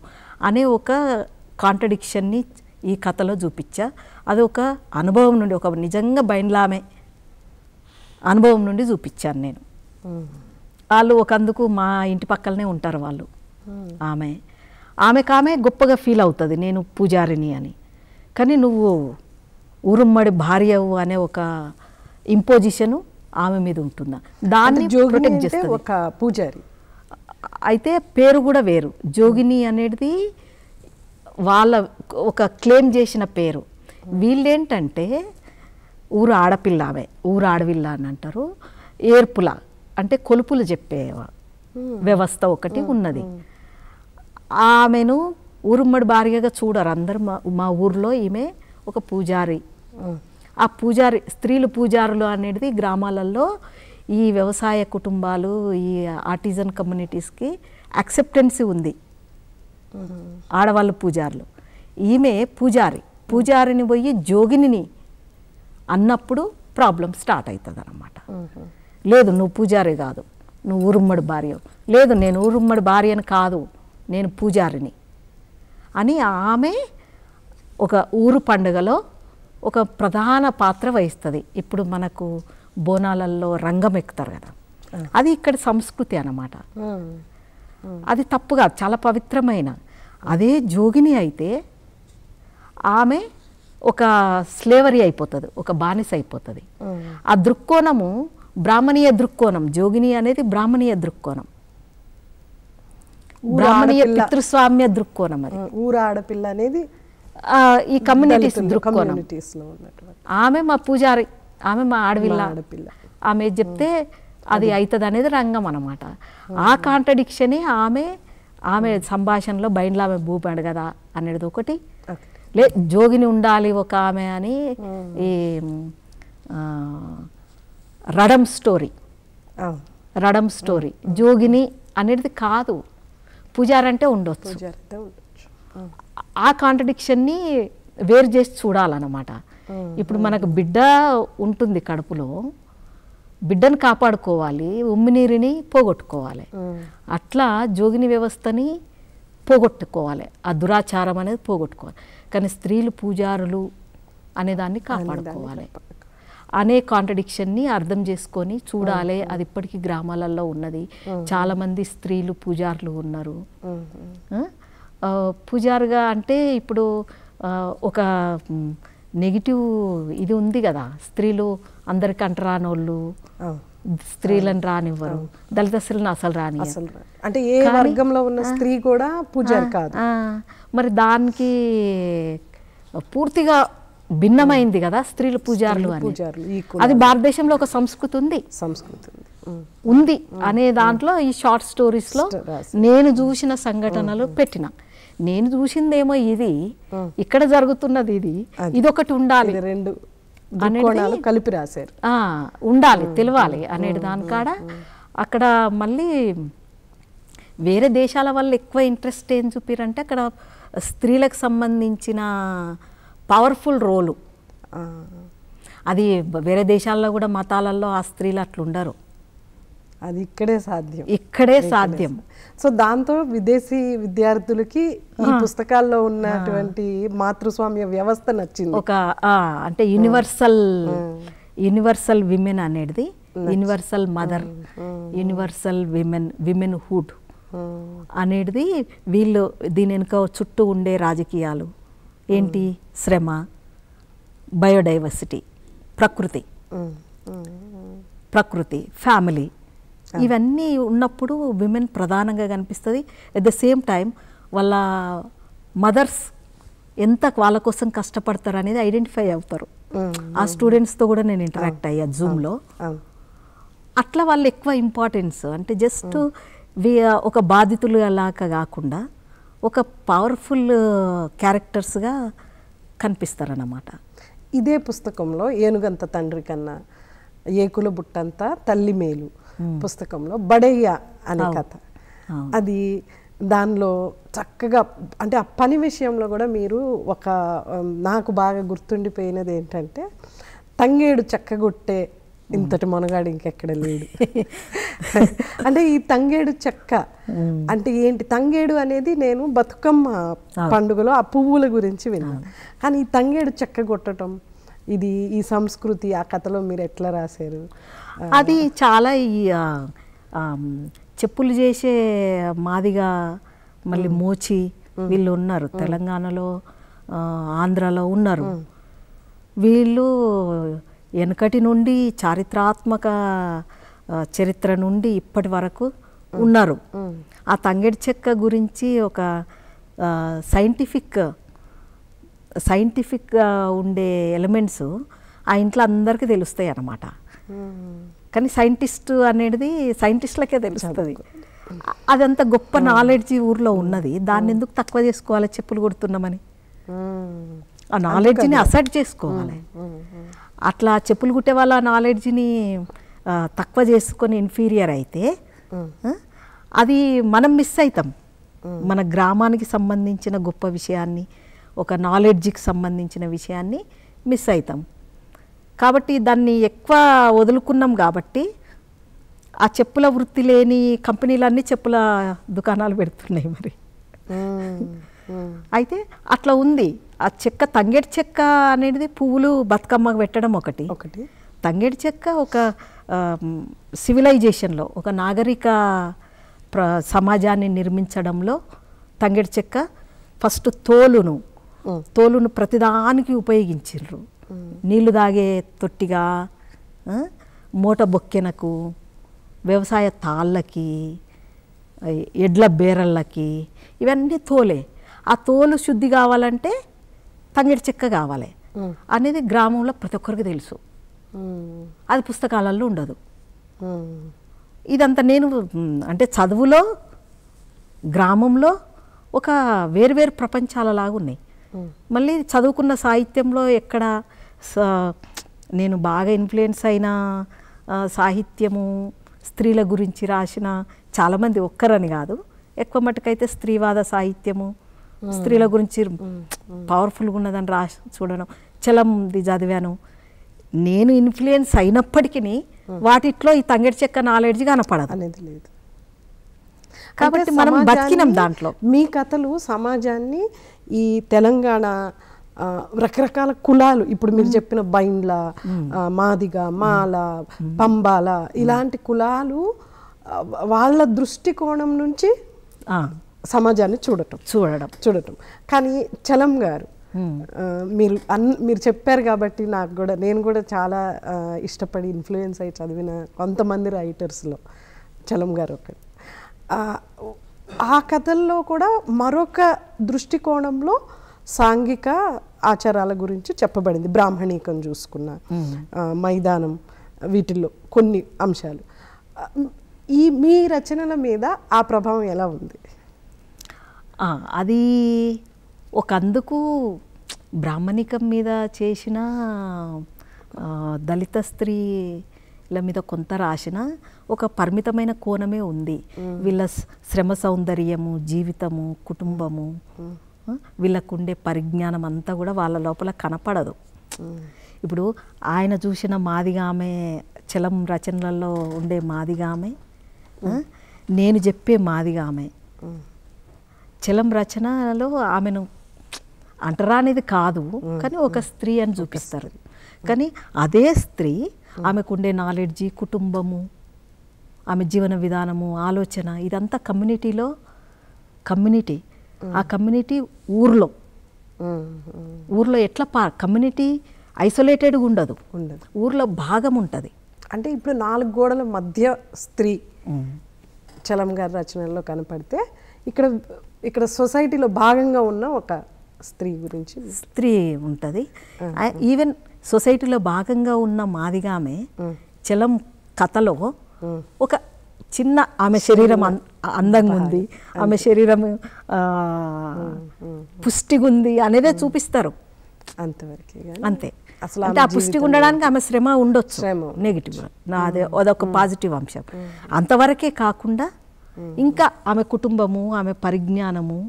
అనే ఒక కాంట్రడిక్షన్ని ఈ కథలో చూపించా అది ఒక అనుభవం నుండి ఒక నిజంగా బైన్లామే అనుభవం నుండి చూపించాను నేను వాళ్ళు ఒకందుకు మా ఇంటి పక్కలనే ఉంటారు వాళ్ళు ఆమె కామె గొప్పగా ఫీల్ అవుతుంది నేను పూజారిని అని కానీ నువ్వు ఊరుమ్మడి భార్యవు అనే ఒక ఇంపోజిషను ఆమె మీద ఉంటుందా దాన్ని ప్రొటెక్ట్ చేస్తుంది ఒక పూజారి అయితే పేరు కూడా వేరు జోగిని అనేది వాళ్ళ ఒక క్లెయిమ్ చేసిన పేరు వీళ్ళేంటంటే ఊరు ఆడపిల్ల ఆమె ఊరు ఆడవిల్ల అని అంటారు ఏర్పుల అంటే కొలుపులు చెప్పే వ్యవస్థ ఒకటి ఉన్నది ఆమెను ఊరుమ్మడి భార్యగా చూడరు అందరు మా మా ఊర్లో ఈమె ఒక పూజారి ఆ పూజారి స్త్రీలు పూజారులు అనేది గ్రామాలలో ఈ వ్యవసాయ కుటుంబాలు ఈ ఆర్టిజన్ కమ్యూనిటీస్కి యాక్సెప్టెన్సీ ఉంది ఆడవాళ్ళు పూజారులు ఈమె పూజారి పూజారిని పోయి జోగిని అన్నప్పుడు ప్రాబ్లం స్టార్ట్ అవుతుంది అనమాట లేదు నువ్వు పూజారి కాదు నువ్వు ఊరుమ్మడి భార్య లేదు నేను ఊరుమ్మడి భార్య అని కాదు నేను పూజారిని అని ఆమె ఒక ఊరు పండుగలో ఒక ప్రధాన పాత్ర వహిస్తుంది ఇప్పుడు మనకు బోనాలల్లో రంగం ఎక్కుతారు కదా అది ఇక్కడ సంస్కృతి అన్నమాట అది తప్పుగా చాలా పవిత్రమైన అదే జోగిని అయితే ఆమె ఒక స్లేవరీ అయిపోతుంది ఒక బానిస అయిపోతుంది ఆ దృక్కోణము బ్రాహ్మణీయ దృక్కోణం జోగిని అనేది బ్రాహ్మణీయ దృక్కోణం బ్రాహ్మణీయ పితృస్వామ్య దృక్కోణం అది ఊరాడపిల్ల అనేది ఈ కమ్యూనిటీస్ దృక్కోణం ఆమె మా పూజారి ఆమె మా ఆడపిల్ల ఆడపిల్ల ఆమె చెప్తే అది అవుతుంది అనేది రంగం అనమాట ఆ కాంట్రడిక్షనే ఆమె ఆమె సంభాషణలో బయట ఆమె భూపాడు కదా అనేది ఒకటి లే జోగిని ఉండాలి ఒక ఆమె అని ఈ రడం స్టోరీ రడం స్టోరీ జోగిని అనేది కాదు పూజారంటే ఉండొచ్చు ఆ కాంట్రడిక్షన్ని వేరు చేసి చూడాలన్నమాట ఇప్పుడు మనకు బిడ్డ ఉంటుంది కడుపులో బిడ్డను కాపాడుకోవాలి ఉమ్మినీరుని పోగొట్టుకోవాలి అట్లా జోగిని వ్యవస్థని పోగొట్టుకోవాలి ఆ దురాచారం అనేది పోగొట్టుకోవాలి కానీ స్త్రీలు పూజారులు అనే దాన్ని కాపాడుకోవాలి అనే కాంట్రడిక్షన్ని అర్థం చేసుకొని చూడాలి అది ఇప్పటికీ గ్రామాలలో ఉన్నది చాలామంది స్త్రీలు పూజారులు ఉన్నారు పూజారుగా అంటే ఇప్పుడు ఒక నెగిటివ్ ఇది ఉంది కదా స్త్రీలు అందరికి రానోళ్ళు స్త్రీలను రానివ్వరు దళిత స్త్రీలను అసలు రాని అంటే ఏ వర్గంలో ఉన్న స్త్రీ కూడా పూజారి కాదు మరి దానికి పూర్తిగా భిన్నమైంది కదా స్త్రీలు పూజారులు అని అది భారతదేశంలో ఒక సంస్కృతి ఉంది సంస్కృతి ఉంది అనే దాంట్లో ఈ షార్ట్ స్టోరీస్ లో నేను చూసిన సంఘటనలు పెట్టిన నేను చూసిందేమో ఇది ఇక్కడ జరుగుతున్నది ఇది ఇదొకటి ఉండాలి రెండు కలిపి రాశారు ఉండాలి తెలియాలి అనేది దానికాడ అక్కడ మళ్ళీ వేరే దేశాల వల్ల ఎక్కువ ఇంట్రెస్ట్ ఏం చూపిరంటే అక్కడ స్త్రీలకు సంబంధించిన పవర్ఫుల్ రోలు అది వేరే దేశాల్లో కూడా మతాలలో ఆ స్త్రీలు అట్లుండరు అది ఇక్కడే సాధ్యం ఇక్కడే సాధ్యం సో దాంతో విదేశీ విద్యార్థులకి ఈ పుస్తకాల్లో ఉన్నటువంటి మాతృస్వామ్య వ్యవస్థ నచ్చింది ఒక అంటే యూనివర్సల్ యూనివర్సల్ విమెన్ అనేది universal mother universal women women hood అనేది వీళ్ళు దీని వెనుక చుట్టూ ఉండే రాజకీయాలు ఏంటి శ్రమ బయోడైవర్సిటీ ప్రకృతి ప్రకృతి ఫ్యామిలీ ఇవన్నీ ఉన్నప్పుడు విమెన్ ప్రధానంగా కనిపిస్తుంది అట్ ద సేమ్ టైం వాళ్ళ మదర్స్ ఎంత వాళ్ళ కోసం కష్టపడతారు అనేది ఐడెంటిఫై అవుతారు ఆ స్టూడెంట్స్తో కూడా నేను ఇంటరాక్ట్ అయ్యా జూమ్లో అట్లా వాళ్ళు ఎక్కువ ఇంపార్టెన్స్ అంటే జస్ట్ ఒక బాధితులు అలాగా కాకుండా ఒక పవర్ఫుల్ క్యారెక్టర్స్గా కనిపిస్తారన్నమాట ఇదే పుస్తకంలో ఏనుగంత తండ్రి కన్నా ఏకుల బుట్టంతా తల్లి మేలు పుస్తకంలో బడయ్య అనే కథ అది దానిలో చక్కగా అంటే ఆ పని విషయంలో కూడా మీరు ఒక నాకు బాగా గుర్తుండిపోయినది ఏంటంటే తంగేడు చెక్కగొట్టే ఇంతటి మొనగాడు ఇంకెక్కడ లేడు అంటే ఈ తంగేడు చెక్క అంటే ఏంటి తంగేడు అనేది నేను బతుకమ్మ పండుగలో ఆ పువ్వుల గురించి విన్నాను కానీ ఈ తంగేడు చెక్క కొట్టడం ఇది ఈ సంస్కృతి ఆ కథలో మీరు ఎట్లా రాశారు అది చాలా ఈ చెప్పులు చేసే మాదిగా మళ్ళీ మోచి వీళ్ళు ఉన్నారు తెలంగాణలో ఆంధ్రాలో ఉన్నారు వీళ్ళు వెనకటి నుండి చారిత్రాత్మక చరిత్ర నుండి ఇప్పటి వరకు ఉన్నారు ఆ తంగడి చెక్క గురించి ఒక సైంటిఫిక్ సైంటిఫిక్గా ఉండే ఎలిమెంట్స్ ఆ ఇంట్లో అందరికీ తెలుస్తాయి అన్నమాట కానీ సైంటిస్ట్ అనేది సైంటిస్ట్లకే తెలుస్తుంది అదంత గొప్ప నాలెడ్జ్ hmm. ఊర్లో ఉన్నది hmm. దాన్ని ఎందుకు తక్కువ చేసుకోవాలి చెప్పులు కొడుతున్నామని ఆ నాలెడ్జ్ని hmm. అసెట్ చేసుకోవాలి అట్లా చెప్పులు కుట్టే వాళ్ళ నాలెడ్జ్ని తక్కువ చేసుకొని ఇన్ఫీరియర్ అయితే అది మనం మిస్ అవుతాం మన గ్రామానికి సంబంధించిన గొప్ప విషయాన్ని ఒక నాలెడ్జ్కి సంబంధించిన విషయాన్ని మిస్ అవుతాం కాబట్టి దాన్ని ఎక్కువ వదులుకున్నాం కాబట్టి ఆ చెప్పుల వృత్తి లేని కంపెనీలన్నీ చెప్పుల దుకాణాలు పెడుతున్నాయి మరి అయితే అట్లా ఉంది ఆ చెక్క తంగేటి చెక్క అనేది పువ్వులు బతుకమ్మకు పెట్టడం ఒకటి ఒకటి తంగేటి చెక్క ఒక సివిలైజేషన్లో ఒక నాగరిక ప్ర సమాజాన్ని నిర్మించడంలో తంగేడి చెక్క ఫస్ట్ తోలును తోలును ప్రతిదానికి ఉపయోగించారు నీళ్లు తాగే తొట్టిగా మూట బొక్కెనకు వ్యవసాయ తాళ్ళకి ఎడ్ల బేరళ్ళకి ఇవన్నీ తోలే ఆ తోలు శుద్ధి కావాలంటే తంగిడి చెక్క కావాలి అనేది గ్రామంలో ప్రతి ఒక్కరికి తెలుసు అది పుస్తకాలలో ఉండదు ఇదంతా నేను అంటే చదువులో గ్రామంలో ఒక వేరువేరు ప్రపంచాలలాగా ఉన్నాయి మళ్ళీ చదువుకున్న సాహిత్యంలో ఎక్కడ నేను బాగా ఇన్ఫ్లుయెన్స్ అయిన సాహిత్యము స్త్రీల గురించి రాసిన చాలామంది ఒక్కరని కాదు ఎక్కువ మటుకైతే స్త్రీవాద సాహిత్యము స్త్రీల గురించి పవర్ఫుల్గా ఉన్నదని రా చూడడం చలంది చదివాను నేను ఇన్ఫ్లుయెన్స్ అయినప్పటికీ వాటిట్లో ఈ తంగిడి చెక్క నాలెడ్జ్ కనపడదు అనేది లేదు కాబట్టి మనం బతికినాం దాంట్లో మీ కథలు సమాజాన్ని ఈ తెలంగాణ రకరకాల కులాలు ఇప్పుడు మీరు చెప్పిన బైండ్ల మాదిగ మాల పంబాల ఇలాంటి కులాలు వాళ్ళ దృష్టికోణం నుంచి సమాజాన్ని చూడటం చూడడం చూడటం కానీ చలం గారు మీరు అన్ మీరు చెప్పారు కాబట్టి నాకు కూడా నేను కూడా చాలా ఇష్టపడి ఇన్ఫ్లుయెన్స్ అయి చదివిన కొంతమంది రైటర్స్లో చలం గారు ఒకటి ఆ కథల్లో కూడా మరొక దృష్టికోణంలో సాంఘిక ఆచారాల గురించి చెప్పబడింది బ్రాహ్మణీకం చూసుకున్న మైదానం వీటిల్లో కొన్ని అంశాలు ఈ మీ రచనల మీద ఆ ప్రభావం ఎలా ఉంది అది ఒక అందుకు బ్రాహ్మణికం మీద చేసిన దళిత స్త్రీల మీద కొంత రాసిన ఒక పరిమితమైన కోణమే ఉంది వీళ్ళ శ్రమ సౌందర్యము జీవితము కుటుంబము వీళ్ళకుండే పరిజ్ఞానం అంతా కూడా వాళ్ళ లోపల కనపడదు ఇప్పుడు ఆయన చూసిన మాదిగామె చలం రచనలలో ఉండే మాదిగామె నేను చెప్పే మాదిగామె చలం రచనలో ఆమెను అంటరా అనేది కాదు కానీ ఒక స్త్రీ అని చూపిస్తారు కానీ అదే స్త్రీ ఆమెకుండే నాలెడ్జి కుటుంబము ఆమె జీవన విధానము ఆలోచన ఇదంతా కమ్యూనిటీలో కమ్యూనిటీ ఆ కమ్యూనిటీ ఊర్లో ఊర్లో ఎట్లా పా కమ్యూనిటీ ఐసోలేటెడ్గా ఉండదు ఊర్లో భాగం ఉంటుంది అంటే ఇప్పుడు నాలుగు గోడల మధ్య స్త్రీ చలం గారి రచనల్లో కనపడితే ఇక్కడ ఇక్కడ సొసైటీలో భాగంగా ఉన్న ఒక స్త్రీ గురించి స్త్రీ ఉంటుంది ఈవెన్ సొసైటీలో భాగంగా ఉన్న మాదిగామే చలం కథలో ఒక చిన్న ఆమె శరీరం అందంగా ఉంది ఆమె శరీరం పుష్టిగా ఉంది అనేదే చూపిస్తారు అంతవరకు అంతే అసలు ఆ పుష్టిగా ఉండడానికి ఆమె శ్రమ ఉండొచ్చు నెగిటివ్ నా అదే అదొక పాజిటివ్ అంశం అంతవరకే కాకుండా ఇంకా ఆమె కుటుంబము ఆమె పరిజ్ఞానము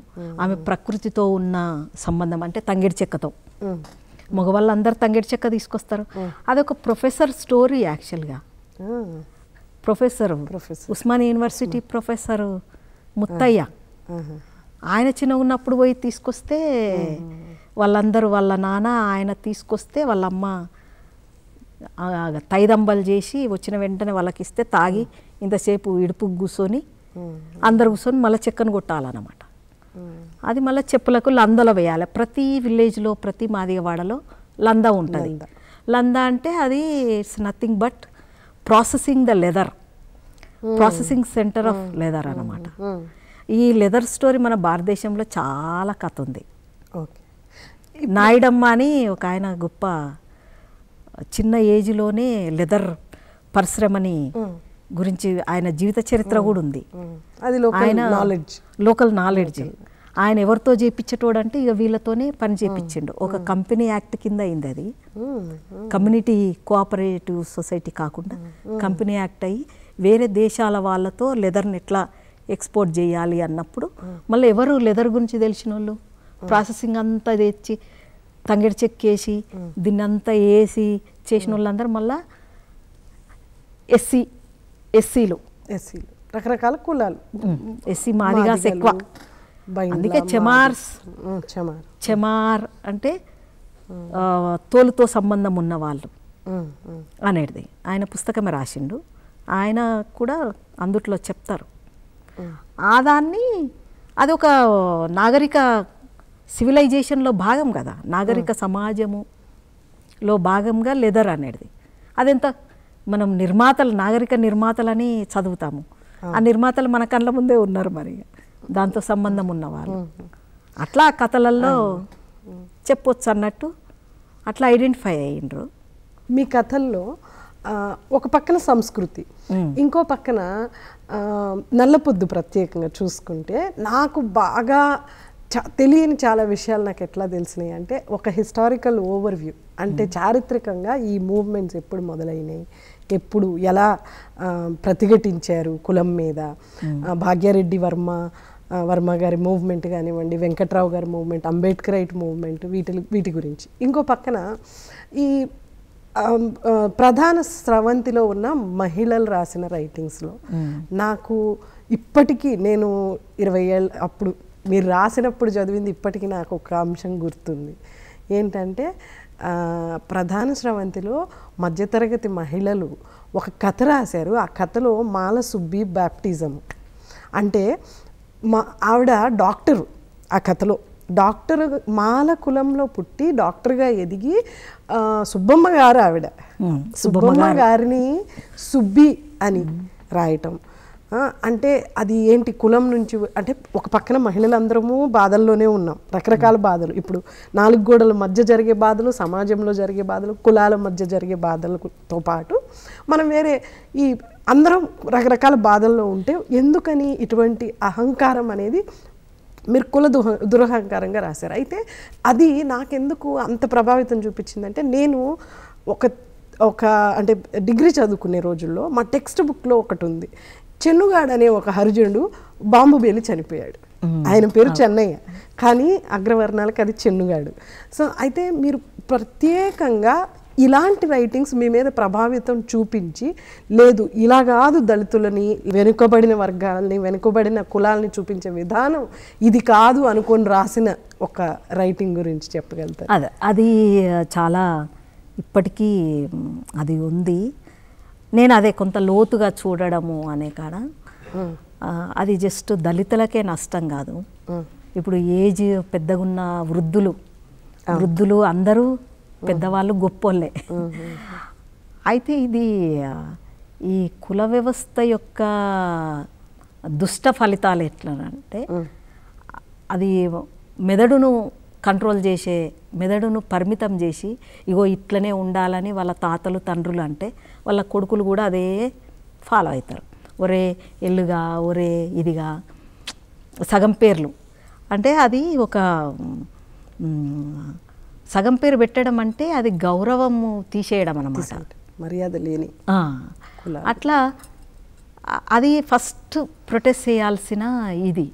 ఆమె ప్రకృతితో ఉన్న సంబంధం అంటే తంగిడి చెక్కతో మగవాళ్ళందరూ తంగిడి చెక్క తీసుకొస్తారు అదొక ప్రొఫెసర్ స్టోరీ యాక్చువల్గా professor Osmania university professor Muthaiah ఆయన చిన్న ఉన్నప్పుడు పోయి తీసుకొస్తే వాళ్ళందరూ వాళ్ళ నాన్న ఆయన తీసుకొస్తే వాళ్ళమ్మ తైదంబలు చేసి వచ్చిన వెంటనే వాళ్ళకి ఇస్తే తాగి ఇంతసేపు ఇడుపు కూర్చొని అందరు కూర్చొని మళ్ళీ చెక్కను కొట్టాలన్నమాట అది మళ్ళీ చెప్పులకు లందలో వేయాలి ప్రతి విలేజ్లో ప్రతి మాదిగవాడలో లంద ఉంటుంది లంద అంటే అది it's nothing but processing the leather processing centre of leather అనమాట ఈ లెదర్ స్టోరీ మన భారతదేశంలో చాలా కథ ఉంది నాయుడమ్మ అని ఒక ఆయన గొప్ప చిన్న ఏజ్లోనే లెదర్ పరిశ్రమని hmm. గురించి ఆయన జీవిత చరిత్ర hmm. కూడా ఉంది hmm. ఆయన లోకల్ నాలెడ్జ్ ఆయన ఎవరితో చేపించేటోడు అంటే ఇక వీళ్ళతోనే పని చేయించిండు ఒక కంపెనీ యాక్ట్ కింద అయింది అది కమ్యూనిటీ కోఆపరేటివ్ సొసైటీ కాకుండా కంపెనీ యాక్ట్ అయ్యి వేరే దేశాల వాళ్ళతో లెదర్ని ఎట్లా ఎక్స్పోర్ట్ చేయాలి అన్నప్పుడు మళ్ళీ ఎవరు లెదర్ గురించి తెలిసిన వాళ్ళు ప్రాసెసింగ్ అంతా తెచ్చి తంగిడి చెక్ దీన్ని అంతా వేసి చేసిన వాళ్ళందరూ మళ్ళీ ఎస్సీ ఎస్సీలు ఎస్సీలు రకరకాల కులాలు ఎస్సీ మాదిగా ఎక్కువ అందుకే చెమార్స్ చెమార్ చెమార్ అంటే తోలుతో సంబంధం ఉన్న వాళ్ళు అనేది ఆయన పుస్తకమే రాసిండు ఆయన కూడా అందుట్లో చెప్తారు ఆ దాన్ని అది ఒక నాగరిక సివిలైజేషన్లో భాగం కదా నాగరిక సమాజములో భాగంగా లెదర్ అనేది అదెంత మనం నిర్మాతలు నాగరిక నిర్మాతలని చదువుతాము ఆ నిర్మాతలు మన కళ్ళ ముందే ఉన్నారు మరి దాంతో సంబంధం ఉన్నవాళ్ళు అట్లా కథలలో చెప్పొచ్చు అన్నట్టు అట్లా ఐడెంటిఫై అయ్యిండ్రు మీ కథల్లో ఒక పక్కన సంస్కృతి ఇంకో పక్కన నల్లపొద్దు ప్రత్యేకంగా చూసుకుంటే నాకు బాగా తెలియని చాలా విషయాలు నాకు ఎట్లా తెలిసినాయి అంటే ఒక హిస్టారికల్ ఓవర్వ్యూ అంటే చారిత్రకంగా ఈ మూవ్మెంట్స్ ఎప్పుడు మొదలైనాయి ఎప్పుడు ఎలా ప్రతిఘటించారు కులం మీద భాగ్యారెడ్డి వర్మ వర్మ గారి మూవ్మెంట్ కానివ్వండి వెంకట్రావు గారి మూవ్మెంట్ రైట్ మూవ్మెంట్ వీటి వీటి గురించి ఇంకో పక్కన ఈ ప్రధాన స్రవంతిలో ఉన్న మహిళలు రాసిన రైటింగ్స్లో నాకు ఇప్పటికీ నేను ఇరవై ఏళ్ళ అప్పుడు మీరు రాసినప్పుడు చదివింది ఇప్పటికీ నాకు ఒక అంశం గుర్తుంది ఏంటంటే ప్రధాన స్రవంతిలో మధ్యతరగతి మహిళలు ఒక కథ రాశారు ఆ కథలో మాల సుబ్బి బ్యాప్టిజం అంటే మా ఆవిడ డాక్టరు ఆ కథలో డాక్టర్ మాల కులంలో పుట్టి డాక్టర్గా ఎదిగి సుబ్బమ్మ గారు ఆవిడ సుబ్బమ్మ గారిని సుబ్బి అని రాయటం అంటే అది ఏంటి కులం నుంచి అంటే ఒక పక్కన మహిళలందరము బాధల్లోనే ఉన్నాం రకరకాల బాధలు ఇప్పుడు నాలుగు గోడల మధ్య జరిగే బాధలు సమాజంలో జరిగే బాధలు కులాల మధ్య జరిగే బాధలతో పాటు మనం వేరే ఈ అందరం రకరకాల బాధల్లో ఉంటే ఎందుకని ఇటువంటి అహంకారం అనేది మీరు కుల దుహ దురహంకారంగా రాశారు అయితే అది నాకెందుకు అంత ప్రభావితం చూపించిందంటే నేను ఒక ఒక అంటే డిగ్రీ చదువుకునే రోజుల్లో మా టెక్స్ట్ బుక్లో ఒకటి ఉంది చెన్నుగాడు అనే ఒక హరిజనుడు బాంబు బేలి చనిపోయాడు ఆయన పేరు చెన్నయ్య కానీ అగ్రవర్ణాలకు అది చెన్నుగాడు సో అయితే మీరు ప్రత్యేకంగా ఇలాంటి రైటింగ్స్ మీ మీద ప్రభావితం చూపించి లేదు ఇలా కాదు దళితులని వెనుకబడిన వర్గాలని వెనుకబడిన కులాలని చూపించే విధానం ఇది కాదు అనుకొని రాసిన ఒక రైటింగ్ గురించి చెప్పగలుగుతారు అదే అది చాలా ఇప్పటికీ అది ఉంది నేను అదే కొంత లోతుగా చూడడము అనే కాడ అది జస్ట్ దళితులకే నష్టం కాదు ఇప్పుడు ఏజ్ పెద్దగున్న వృద్ధులు వృద్ధులు అందరూ పెద్దవాళ్ళు గొప్పోళ్ళే అయితే ఇది ఈ కుల వ్యవస్థ యొక్క దుష్ట ఫలితాలు ఎట్లనంటే అది మెదడును కంట్రోల్ చేసే మెదడును పరిమితం చేసి ఇగో ఇట్లనే ఉండాలని వాళ్ళ తాతలు తండ్రులు అంటే వాళ్ళ కొడుకులు కూడా అదే ఫాలో అవుతారు ఒరే ఎల్లుగా ఒరే ఇదిగా సగం పేర్లు అంటే అది ఒక సగం పేరు పెట్టడం అంటే అది గౌరవము తీసేయడం అనమాట మర్యాద లేని అట్లా అది ఫస్ట్ ప్రొటెస్ట్ చేయాల్సిన ఇది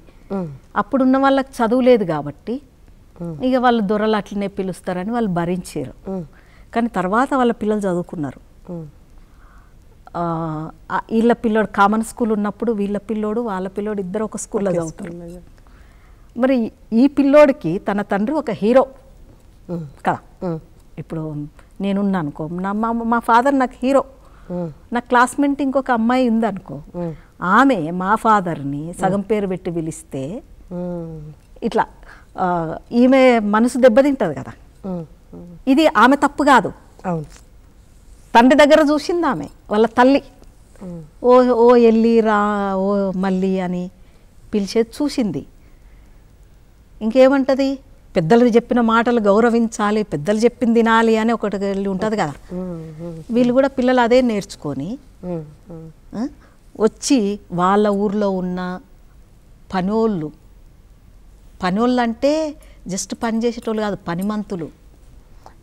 అప్పుడున్న వాళ్ళకి చదువు లేదు కాబట్టి ఇక వాళ్ళు దొరలు అట్లనే పిలుస్తారని వాళ్ళు భరించారు కానీ తర్వాత వాళ్ళ పిల్లలు చదువుకున్నారు వీళ్ళ పిల్లోడు కామన్ స్కూల్ ఉన్నప్పుడు వీళ్ళ పిల్లోడు వాళ్ళ పిల్లోడు ఇద్దరు ఒక స్కూల్లో చదువుతారు మరి ఈ పిల్లోడికి తన తండ్రి ఒక హీరో కదా ఇప్పుడు నేనున్నా అనుకో నా మా మా ఫాదర్ నాకు హీరో నా క్లాస్మేట్ ఇంకొక అమ్మాయి ఉందనుకో ఆమె మా ఫాదర్ని సగం పేరు పెట్టి పిలిస్తే ఇట్లా ఈమె మనసు దెబ్బతింటుంది కదా ఇది ఆమె తప్పు కాదు తండ్రి దగ్గర చూసింది ఆమె వాళ్ళ తల్లి ఓ ఓ ఎల్లి రా ఓ మళ్ళీ అని పిలిచేది చూసింది ఇంకేమంటది పెద్దలు చెప్పిన మాటలు గౌరవించాలి పెద్దలు చెప్పింది తినాలి అని ఒకటి వెళ్ళి ఉంటుంది కదా వీళ్ళు కూడా పిల్లలు అదే నేర్చుకొని వచ్చి వాళ్ళ ఊర్లో ఉన్న పనోళ్ళు పనోళ్ళు అంటే జస్ట్ పని చేసేటోళ్ళు కాదు పనిమంతులు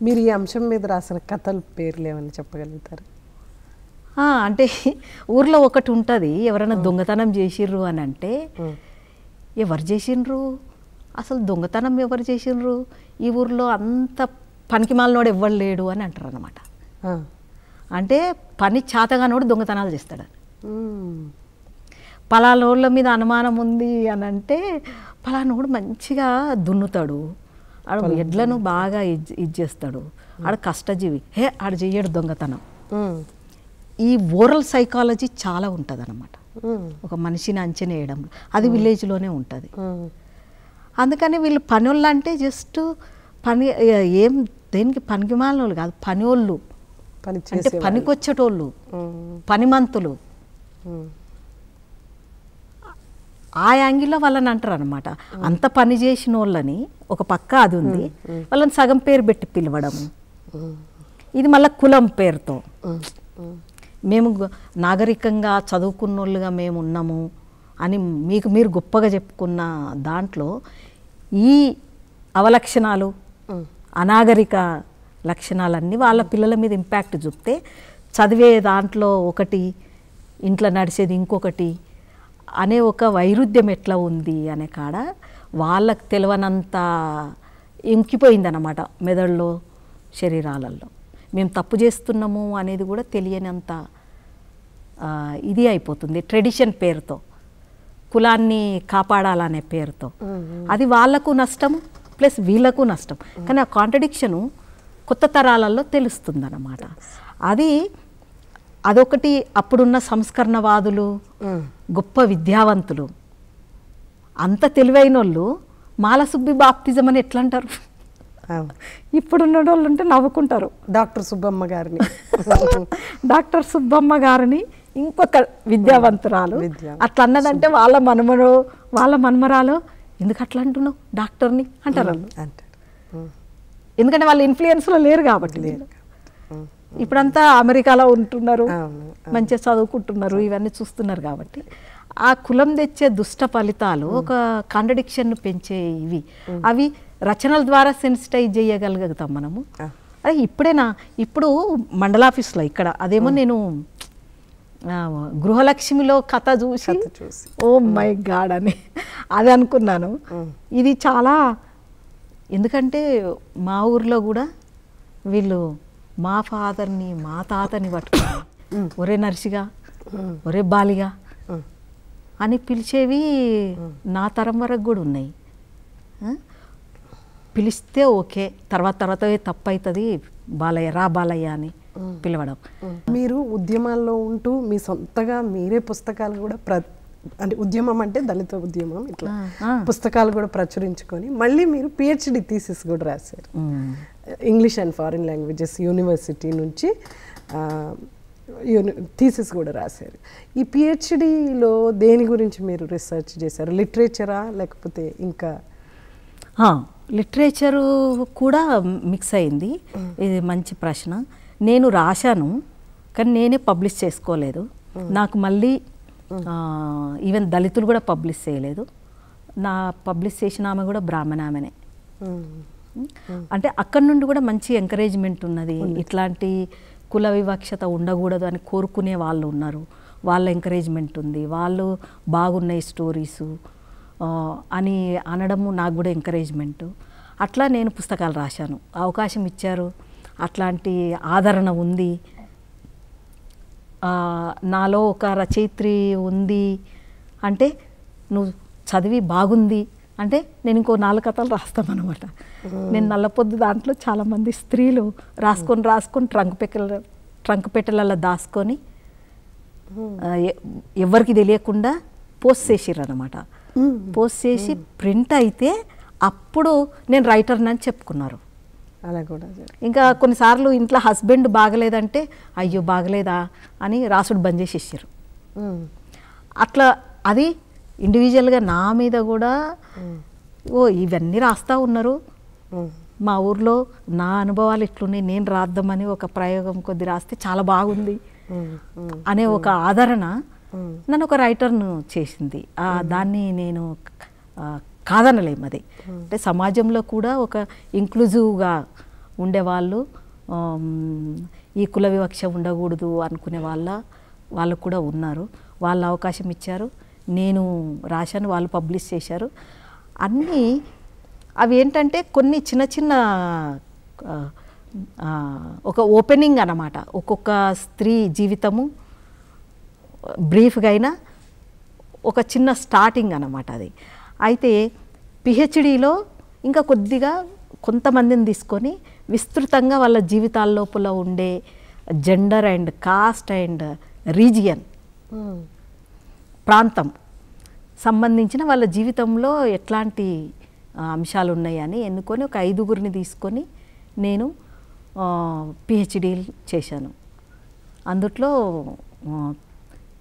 మీరు ఈ అంశం మీద రాసిన కథలు పేర్లు ఏమైనా చెప్పగలుగుతారు అంటే ఊర్లో ఒకటి ఉంటుంది ఎవరైనా దొంగతనం చేసిర్రు అని అంటే ఎవరు చేసిండ్రు అసలు దొంగతనం ఎవరు చేసిండ్రు ఈ ఊర్లో అంత పనికిమాలనోడు ఎవ్వరు లేడు అని అంటారు అనమాట అంటే పని చాతగానోడు దొంగతనాలు చేస్తాడని పలానోళ్ళ మీద అనుమానం ఉంది అని అంటే పలానోడు మంచిగా దున్నుతాడు ఆడ ఎడ్లను బాగా ఇది చేస్తాడు ఆడ కష్టజీవి హే ఆడ చెయ్యడు దొంగతనం ఈ ఓరల్ సైకాలజీ చాలా ఉంటుంది అనమాట ఒక మనిషిని అంచనా వేయడం అది విలేజ్లోనే ఉంటుంది అందుకని వీళ్ళు పనులు అంటే జస్ట్ పని ఏం దేనికి పనికి మాలినోళ్ళు కాదు పనివాళ్ళు అంటే పనికొచ్చేటోళ్ళు పనిమంతులు ఆ యాంగిల్లో వాళ్ళని అంటారు అనమాట అంత పని చేసిన వాళ్ళని ఒక పక్క అది ఉంది వాళ్ళని సగం పేరు పెట్టి పిలవడం ఇది మళ్ళా కులం పేరుతో మేము నాగరికంగా చదువుకున్న వాళ్ళుగా మేము ఉన్నాము అని మీకు మీరు గొప్పగా చెప్పుకున్న దాంట్లో ఈ అవలక్షణాలు అనాగరిక లక్షణాలన్నీ వాళ్ళ పిల్లల మీద ఇంపాక్ట్ చూపితే చదివే దాంట్లో ఒకటి ఇంట్లో నడిచేది ఇంకొకటి అనే ఒక వైరుధ్యం ఎట్లా ఉంది అనే కాడ వాళ్ళకు తెలియనంత ఇంకిపోయిందన్నమాట మెదడులో శరీరాలలో మేము తప్పు చేస్తున్నాము అనేది కూడా తెలియనంత ఇది అయిపోతుంది ట్రెడిషన్ పేరుతో కులాన్ని కాపాడాలనే పేరుతో అది వాళ్లకు నష్టం ప్లస్ వీళ్ళకు నష్టం కానీ ఆ కాంట్రడిక్షను కొత్త తరాలలో అన్నమాట అది అదొకటి అప్పుడున్న సంస్కరణవాదులు గొప్ప విద్యావంతులు అంత తెలివైన వాళ్ళు మాలసుబ్బి బాప్తిజం అని ఎట్లా అంటారు ఇప్పుడున్న వాళ్ళు ఉంటే నవ్వుకుంటారు డాక్టర్ సుబ్బమ్మ గారిని డాక్టర్ సుబ్బమ్మ గారిని ఇంకొక విద్యావంతురాలు అట్లా అన్నదంటే వాళ్ళ మనమరో వాళ్ళ మనుమరాలు ఎందుకు అట్లా అంటున్నావు డాక్టర్ని అంటారు ఎందుకంటే వాళ్ళు ఇన్ఫ్లుయెన్స్లో లేరు కాబట్టి లేరు ఇప్పుడంతా అమెరికాలో ఉంటున్నారు మంచిగా చదువుకుంటున్నారు ఇవన్నీ చూస్తున్నారు కాబట్టి ఆ కులం తెచ్చే దుష్ట ఫలితాలు ఒక కాంట్రడిక్షన్ను పెంచే ఇవి అవి రచనల ద్వారా సెన్సిటైజ్ చేయగలుగుతాం మనము అదే ఇప్పుడేనా ఇప్పుడు మండలాఫీస్లో ఇక్కడ అదేమో నేను గృహలక్ష్మిలో కథ చూసి ఓ మై గాడ్ అని అది అనుకున్నాను ఇది చాలా ఎందుకంటే మా ఊర్లో కూడా వీళ్ళు మా ఫాదర్ని మా తాతని పట్టుకున్నారు ఒరే నర్సిగా ఒరే బాలిగా అని పిలిచేవి నా తరం వరకు కూడా ఉన్నాయి పిలిస్తే ఓకే తర్వాత తర్వాత తప్పవుతుంది బాలయ్య రా బాలయ్య అని పిలవడం మీరు ఉద్యమాల్లో ఉంటూ మీ సొంతగా మీరే పుస్తకాలు కూడా ప్ర అంటే ఉద్యమం అంటే దళిత ఉద్యమం ఇట్లా పుస్తకాలు కూడా ప్రచురించుకొని మళ్ళీ మీరు పిహెచ్డి థీసిస్ కూడా రాశారు English and foreign languages university నుంచి థీసిస్ కూడా రాశారు ఈ పిహెచ్డిలో దేని గురించి మీరు రీసెర్చ్ చేశారు లిటరేచరా లేకపోతే ఇంకా లిటరేచరు కూడా మిక్స్ అయింది ఇది మంచి ప్రశ్న నేను రాశాను కానీ నేనే పబ్లిష్ చేసుకోలేదు నాకు మళ్ళీ ఈవెన్ దళితులు కూడా పబ్లిష్ చేయలేదు నా పబ్లిష్ చేసిన ఆమె కూడా బ్రాహ్మణ ఆమెనే అంటే అక్కడ నుండి కూడా మంచి ఎంకరేజ్మెంట్ ఉన్నది ఇట్లాంటి కుల వివక్షత ఉండకూడదు అని కోరుకునే వాళ్ళు ఉన్నారు వాళ్ళ ఎంకరేజ్మెంట్ ఉంది వాళ్ళు బాగున్నాయి స్టోరీసు అని అనడము నాకు కూడా ఎంకరేజ్మెంటు అట్లా నేను పుస్తకాలు రాశాను అవకాశం ఇచ్చారు అట్లాంటి ఆదరణ ఉంది నాలో ఒక రచయిత్రి ఉంది అంటే నువ్వు చదివి బాగుంది అంటే నేను ఇంకో నాలుగు కథలు రాస్తామన్నమాట నేను నల్లపొద్దు దాంట్లో చాలామంది స్త్రీలు రాసుకొని రాసుకొని ట్రంక్ పెట్టెల ట్రంక్ పెట్టెలలో దాసుకొని ఎవరికి తెలియకుండా పోస్ట్ చేసిర్రు అనమాట పోస్ట్ చేసి ప్రింట్ అయితే అప్పుడు నేను రైటర్ అని చెప్పుకున్నారు అలా కూడా ఇంకా కొన్నిసార్లు ఇంట్లో హస్బెండ్ బాగలేదంటే అయ్యో బాగలేదా అని రాసుడు బంద్ చేసి ఇచ్చారు అట్లా అది ఇండివిజువల్గా నా మీద కూడా ఓ ఇవన్నీ రాస్తూ ఉన్నారు మా ఊర్లో నా అనుభవాలు ఇట్లున్నాయి నేను రాద్దామని ఒక ప్రయోగం కొద్ది రాస్తే చాలా బాగుంది అనే ఒక ఆదరణ నన్ను ఒక రైటర్ను చేసింది దాన్ని నేను కాదనలేము అది అంటే సమాజంలో కూడా ఒక ఇంక్లూజివ్గా ఉండేవాళ్ళు ఈ కుల వివక్ష ఉండకూడదు అనుకునే వాళ్ళ వాళ్ళు కూడా ఉన్నారు వాళ్ళు అవకాశం ఇచ్చారు నేను రాశాను వాళ్ళు పబ్లిష్ చేశారు అన్నీ అవి ఏంటంటే కొన్ని చిన్న చిన్న ఒక ఓపెనింగ్ అన్నమాట ఒక్కొక్క స్త్రీ జీవితము బ్రీఫ్గా అయినా ఒక చిన్న స్టార్టింగ్ అనమాట అది అయితే పిహెచ్డీలో ఇంకా కొద్దిగా కొంతమందిని తీసుకొని విస్తృతంగా వాళ్ళ జీవితాల లోపల ఉండే gender and caste and region ప్రాంతం సంబంధించిన వాళ్ళ జీవితంలో ఎట్లాంటి అంశాలు ఉన్నాయని ఎన్నుకొని ఒక ఐదుగురిని తీసుకొని నేను పిహెచ్డీ చేశాను అందుట్లో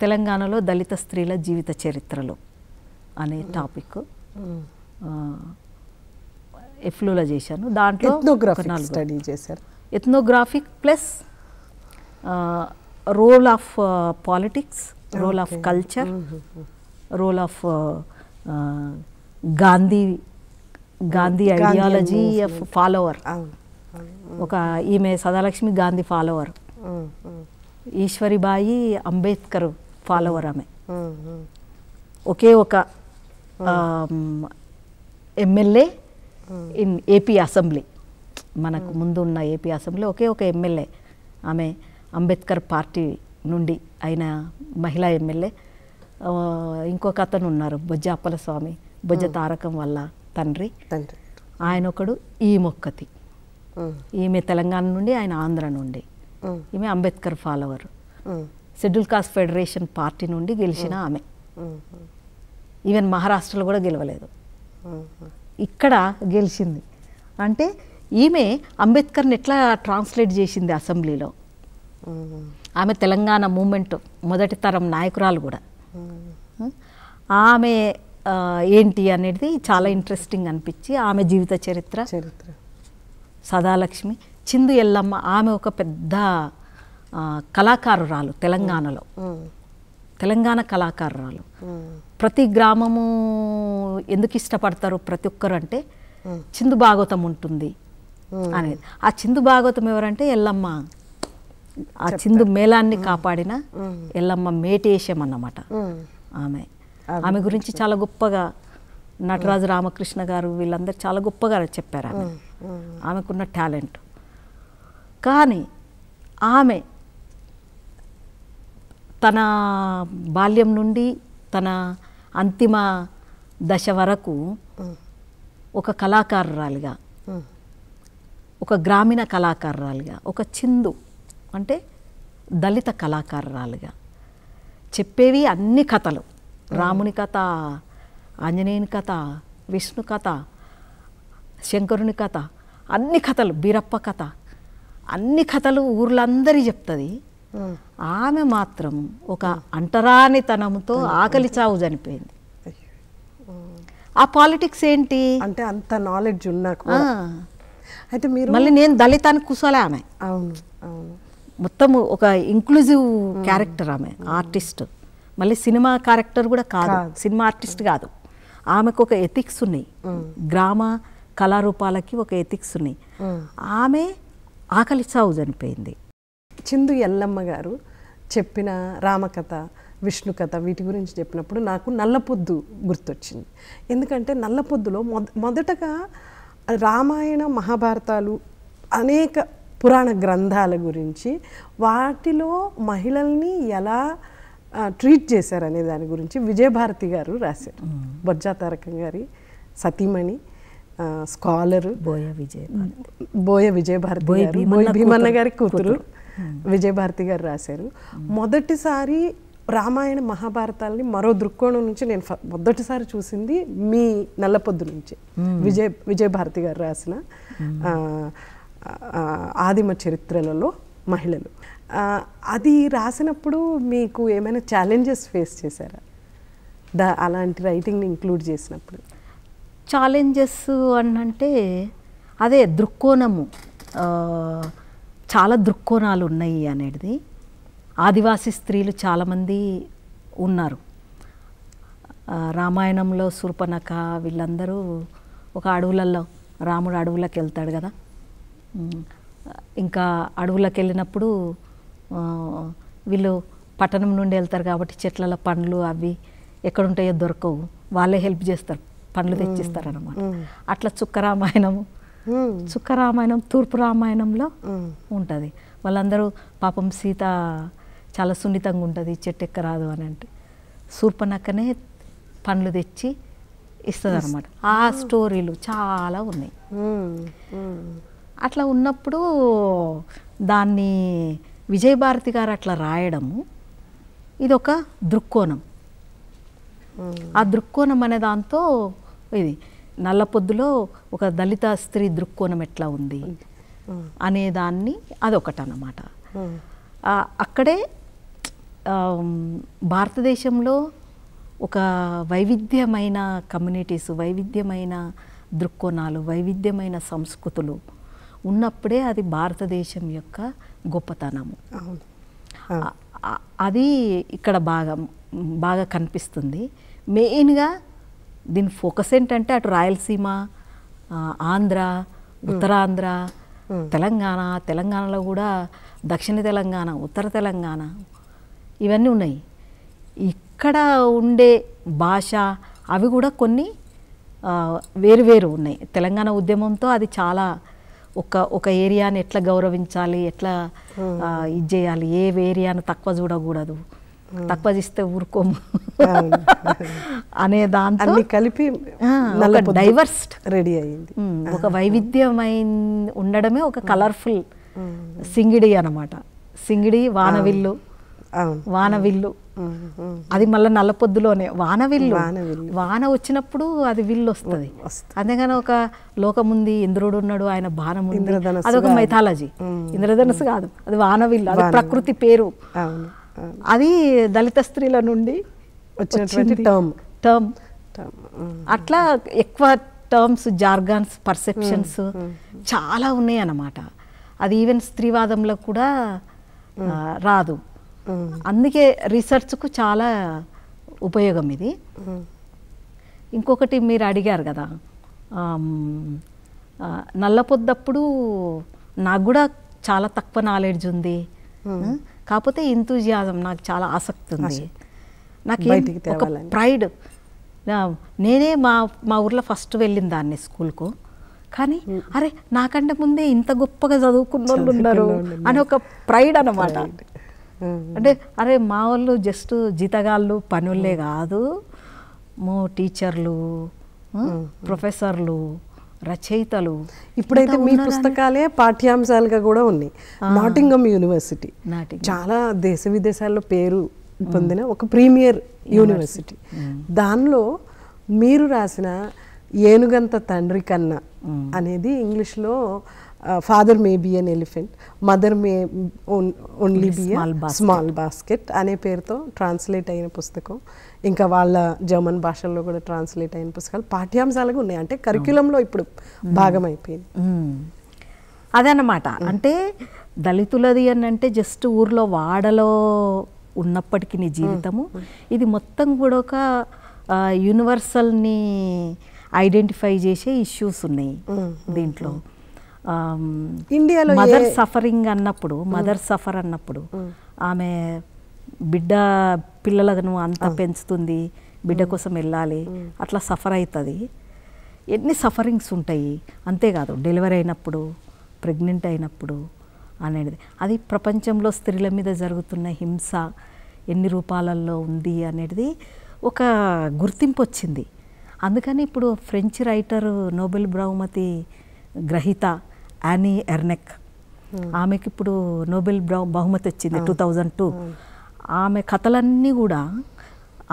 తెలంగాణలో దళిత స్త్రీల జీవిత చరిత్రలు అనే టాపిక్ ఎఫ్లూలో చేశాను దాంట్లో స్టడీ చేశారు ethnographic plus role of politics role of culture role of Gandhi Gandhi ideology of follower ఒక ఈమె సదాలక్ష్మి గాంధీ ఫాలోవర్ ఈశ్వరిబాయి అంబేద్కర్ ఫాలోవర్ ఆమె ఒకే ఒక ఎమ్మెల్యే ఇన్ ఏపీ అసెంబ్లీ మనకు ముందు ఉన్న ఏపీ అసెంబ్లీ ఒకే ఒక ఎమ్మెల్యే ఆమె అంబేద్కర్ పార్టీ నుండి అయిన మహిళా ఎమ్మెల్యే ఇంకొక అతను ఉన్నారు బొజ్జ అప్పల స్వామి బొజ్జ తారకం వల్ల తండ్రి తండ్రి ఆయన ఒకడు ఈ మొక్కతి ఈమె తెలంగాణ నుండి ఆయన ఆంధ్ర నుండి ఈమె Ambedkar follower schedule caste federation party నుండి గెలిచిన ఆమె ఈవెన్ మహారాష్ట్రలో కూడా గెలవలేదు ఇక్కడ గెలిచింది అంటే ఈమె అంబేద్కర్ని ఎట్లా ట్రాన్స్లేట్ చేసింది అసెంబ్లీలో ఆమె తెలంగాణ మూమెంట్ మొదటి తరం నాయకురాలు కూడా ఆమె ఏంటి అనేది చాలా ఇంట్రెస్టింగ్ అనిపించి ఆమె జీవిత చరిత్ర చరిత్ర సదాలక్ష్మి చిందు ఎల్లమ్మ ఆమె ఒక పెద్ద కళాకారురాలు తెలంగాణలో తెలంగాణ కళాకారురాలు ప్రతి గ్రామము ఎందుకు ఇష్టపడతారు ప్రతి ఒక్కరు అంటే చిందు భాగవతం ఉంటుంది అనేది ఆ చిందు భాగవతం ఎవరంటే ఎల్లమ్మ ఆ చిందు మేళాన్ని కాపాడిన ఎల్లమ్మ మేటేశం అన్నమాట ఆమె ఆమె గురించి చాలా గొప్పగా నటరాజు రామకృష్ణ గారు వీళ్ళందరూ చాలా గొప్పగా చెప్పారు ఆమె ఆమెకున్న టాలెంట్ కానీ ఆమె తన బాల్యం నుండి తన అంతిమ దశ వరకు ఒక కళాకారురాలిగా ఒక గ్రామీణ కళాకారురాలిగా ఒక చిందు అంటే దళిత కళాకారురాలిగా చెప్పేవి అన్ని కథలు రాముని కథ ఆంజనేయుని కథ విష్ణు కథ శంకరుని కథ అన్ని కథలు బీరప్ప కథ అన్ని కథలు ఊర్లందరి చెప్తుంది ఆమె మాత్రం ఒక అంటరానితనంతో ఆకలి చావు చనిపోయింది ఆ పాలిటిక్స్ ఏంటి అంటే అంత నాలెడ్జ్ ఉన్నా అయితే మీరు మళ్ళీ నేను దళితానికి కూర్చోలే ఆమె అవును అవును మొత్తం ఒక ఇంక్లూజివ్ క్యారెక్టర్ ఆమె ఆర్టిస్ట్ మళ్ళీ సినిమా క్యారెక్టర్ కూడా కాదు సినిమా ఆర్టిస్ట్ కాదు ఆమెకు ఒక ఎథిక్స్ ఉన్నాయి గ్రామ కళారూపాలకి ఒక ఎథిక్స్ ఉన్నాయి ఆమె ఆకలి చావు చనిపోయింది చిందు ఎల్లమ్మ గారు చెప్పిన రామకథ విష్ణు కథ వీటి గురించి చెప్పినప్పుడు నాకు నల్లపొద్దు గుర్తొచ్చింది ఎందుకంటే నల్లపొద్దులో మొద మొదటగా రామాయణ మహాభారతాలు అనేక పురాణ గ్రంథాల గురించి వాటిలో మహిళల్ని ఎలా ట్రీట్ చేశారనే దాని గురించి విజయభారతి గారు రాశారు బొజ్జా తారకం గారి సతీమణి స్కాలరు బోయ విజయ బోయ విజయభారతి బోయ భీమన్న గారి కూతురు విజయభారతి గారు రాశారు మొదటిసారి రామాయణ మహాభారతాలని మరో దృక్కోణం నుంచి నేను మొదటిసారి చూసింది మీ నల్లపొద్దు నుంచి విజయ విజయభారతి గారు రాసిన ఆదిమ చరిత్రలలో మహిళలు అది రాసినప్పుడు మీకు ఏమైనా ఛాలెంజెస్ ఫేస్ చేశారా దా అలాంటి రైటింగ్ని ఇంక్లూడ్ చేసినప్పుడు ఛాలెంజెస్ అంటే అదే దృక్కోణము చాలా దృక్కోణాలు ఉన్నాయి అనేది ఆదివాసీ స్త్రీలు చాలామంది ఉన్నారు రామాయణంలో శూర్పణఖ వీళ్ళందరూ ఒక అడవులలో రాముడు అడవులకు వెళ్తాడు కదా ఇంకా అడవులకు వెళ్ళినప్పుడు వీళ్ళు పట్టణం నుండి వెళ్తారు కాబట్టి చెట్లలో పండ్లు అవి ఎక్కడుంటాయో దొరకవు వాళ్ళే హెల్ప్ చేస్తారు పండ్లు తెచ్చిస్తారు అనమాట అట్లా చుక్క రామాయణము చుక్క hmm. రామాయణం తూర్పు రామాయణంలో hmm. ఉంటుంది వాళ్ళందరూ పాపం సీత చాలా సున్నితంగా ఉంటుంది చెట్టు రాదు అని అంటే సూర్పనక్కనే పండ్లు తెచ్చి ఇస్తుంది అనమాట ఆ hmm. స్టోరీలు చాలా ఉన్నాయి అట్లా ఉన్నప్పుడు దాన్ని విజయభారతి గారు అట్లా రాయడము ఇది ఒక దృక్కోణం ఆ దృక్కోణం అనే దాంతో ఇది నల్లపొద్దులో ఒక దళిత స్త్రీ దృక్కోణం ఎట్లా ఉంది అనేదాన్ని అన్నమాట అక్కడే భారతదేశంలో ఒక వైవిధ్యమైన కమ్యూనిటీస్ వైవిధ్యమైన దృక్కోణాలు వైవిధ్యమైన సంస్కృతులు ఉన్నప్పుడే అది భారతదేశం యొక్క గొప్పతనము అది ఇక్కడ బాగా బాగా కనిపిస్తుంది మెయిన్గా దీని ఫోకస్ ఏంటంటే అటు రాయలసీమ ఆంధ్ర ఉత్తరాంధ్ర తెలంగాణ తెలంగాణలో కూడా దక్షిణ తెలంగాణ ఉత్తర తెలంగాణ ఇవన్నీ ఉన్నాయి ఇక్కడ ఉండే భాష అవి కూడా కొన్ని వేరువేరు ఉన్నాయి తెలంగాణ ఉద్యమంతో అది చాలా ఒక ఒక ఏరియాని ఎట్లా గౌరవించాలి ఎట్లా ఇది చేయాలి ఏ ఏరియాను తక్కువ చూడకూడదు తక్కువ చేస్తే ఊరుకోము అనే దాంతో కలిపి డైవర్స్ రెడీ అయింది ఒక వైవిధ్యమైన ఉండడమే ఒక కలర్ఫుల్ సింగిడి అనమాట సింగిడి వానవిల్లు వానవిల్లు అది మళ్ళీ నల్లపొద్దులోనే వానవిల్లు వాన వచ్చినప్పుడు అది విల్లు వస్తుంది అంతేగాని ఒక లోకముంది ఇంద్రుడు ఉన్నాడు ఆయన బాణం ఉంది ఒక మైథాలజీ ఇంద్రధనస్సు కాదు అది వానవిల్లు అది ప్రకృతి పేరు అది దళిత స్త్రీల నుండి వచ్చినటువంటి టర్మ్ టర్మ్ అట్లా ఎక్కువ టర్మ్స్ జార్గాన్స్ పర్సెప్షన్స్ చాలా ఉన్నాయి అన్నమాట అది ఈవెన్ స్త్రీవాదంలో కూడా hmm. రాదు hmm. అందుకే రీసెర్చ్కు చాలా ఉపయోగం ఇది hmm. ఇంకొకటి మీరు అడిగారు కదా నల్లపొద్దప్పుడు నాకు కూడా చాలా తక్కువ నాలెడ్జ్ ఉంది కాకపోతే ఇంతూజియాజం నాకు చాలా ఆసక్తి ఉంది నాకు ఒక ప్రైడ్ నేనే మా మా ఊర్లో ఫస్ట్ వెళ్ళిన దాన్ని స్కూల్కు కానీ అరే నాకంటే ముందే ఇంత గొప్పగా చదువుకున్న వాళ్ళు ఉన్నారు అని ఒక ప్రైడ్ అనమాట అంటే అరే మా వాళ్ళు జస్ట్ జీతగాళ్ళు పనులే కాదు మో టీచర్లు ప్రొఫెసర్లు రచయితలు ఇప్పుడైతే మీ పుస్తకాలే పాఠ్యాంశాలుగా కూడా ఉన్నాయి నాటింగమ్ యూనివర్సిటీ చాలా దేశ విదేశాల్లో పేరు పొందిన ఒక ప్రీమియర్ యూనివర్సిటీ దానిలో మీరు రాసిన ఏనుగంత తండ్రి కన్న అనేది ఇంగ్లీష్లో father may be an elephant mother may only be small basket అనే పేరుతో ట్రాన్స్లేట్ అయిన పుస్తకం ఇంకా వాళ్ళ జర్మన్ భాషల్లో కూడా ట్రాన్స్లేట్ అయిన పుస్తకాలు పాఠ్యాంశాలుగా ఉన్నాయి అంటే కరిక్యులంలో ఇప్పుడు భాగం అయిపోయింది అదనమాట అంటే దళితులది అని అంటే జస్ట్ ఊర్లో వాడలో ఉన్నప్పటికీ నీ జీవితము ఇది మొత్తం కూడా ఒక యూనివర్సల్ని ఐడెంటిఫై చేసే ఇష్యూస్ ఉన్నాయి దీంట్లో ఇండియాలో మదర్ సఫరింగ్ అన్నప్పుడు మదర్ సఫర్ అన్నప్పుడు ఆమె బిడ్డ పిల్లలను అంత పెంచుతుంది బిడ్డ కోసం వెళ్ళాలి అట్లా సఫర్ అవుతుంది ఎన్ని సఫరింగ్స్ ఉంటాయి అంతేకాదు డెలివరీ అయినప్పుడు ప్రెగ్నెంట్ అయినప్పుడు అనేది అది ప్రపంచంలో స్త్రీల మీద జరుగుతున్న హింస ఎన్ని రూపాలలో ఉంది అనేది ఒక గుర్తింపు వచ్చింది అందుకని ఇప్పుడు ఫ్రెంచ్ రైటర్ నోబెల్ బహుమతి గ్రహీత యానీ ఎర్నెక్ ఆమెకి ఇప్పుడు నోబెల్ బహుమతి వచ్చింది టూ థౌజండ్ టూ ఆమె కథలన్నీ కూడా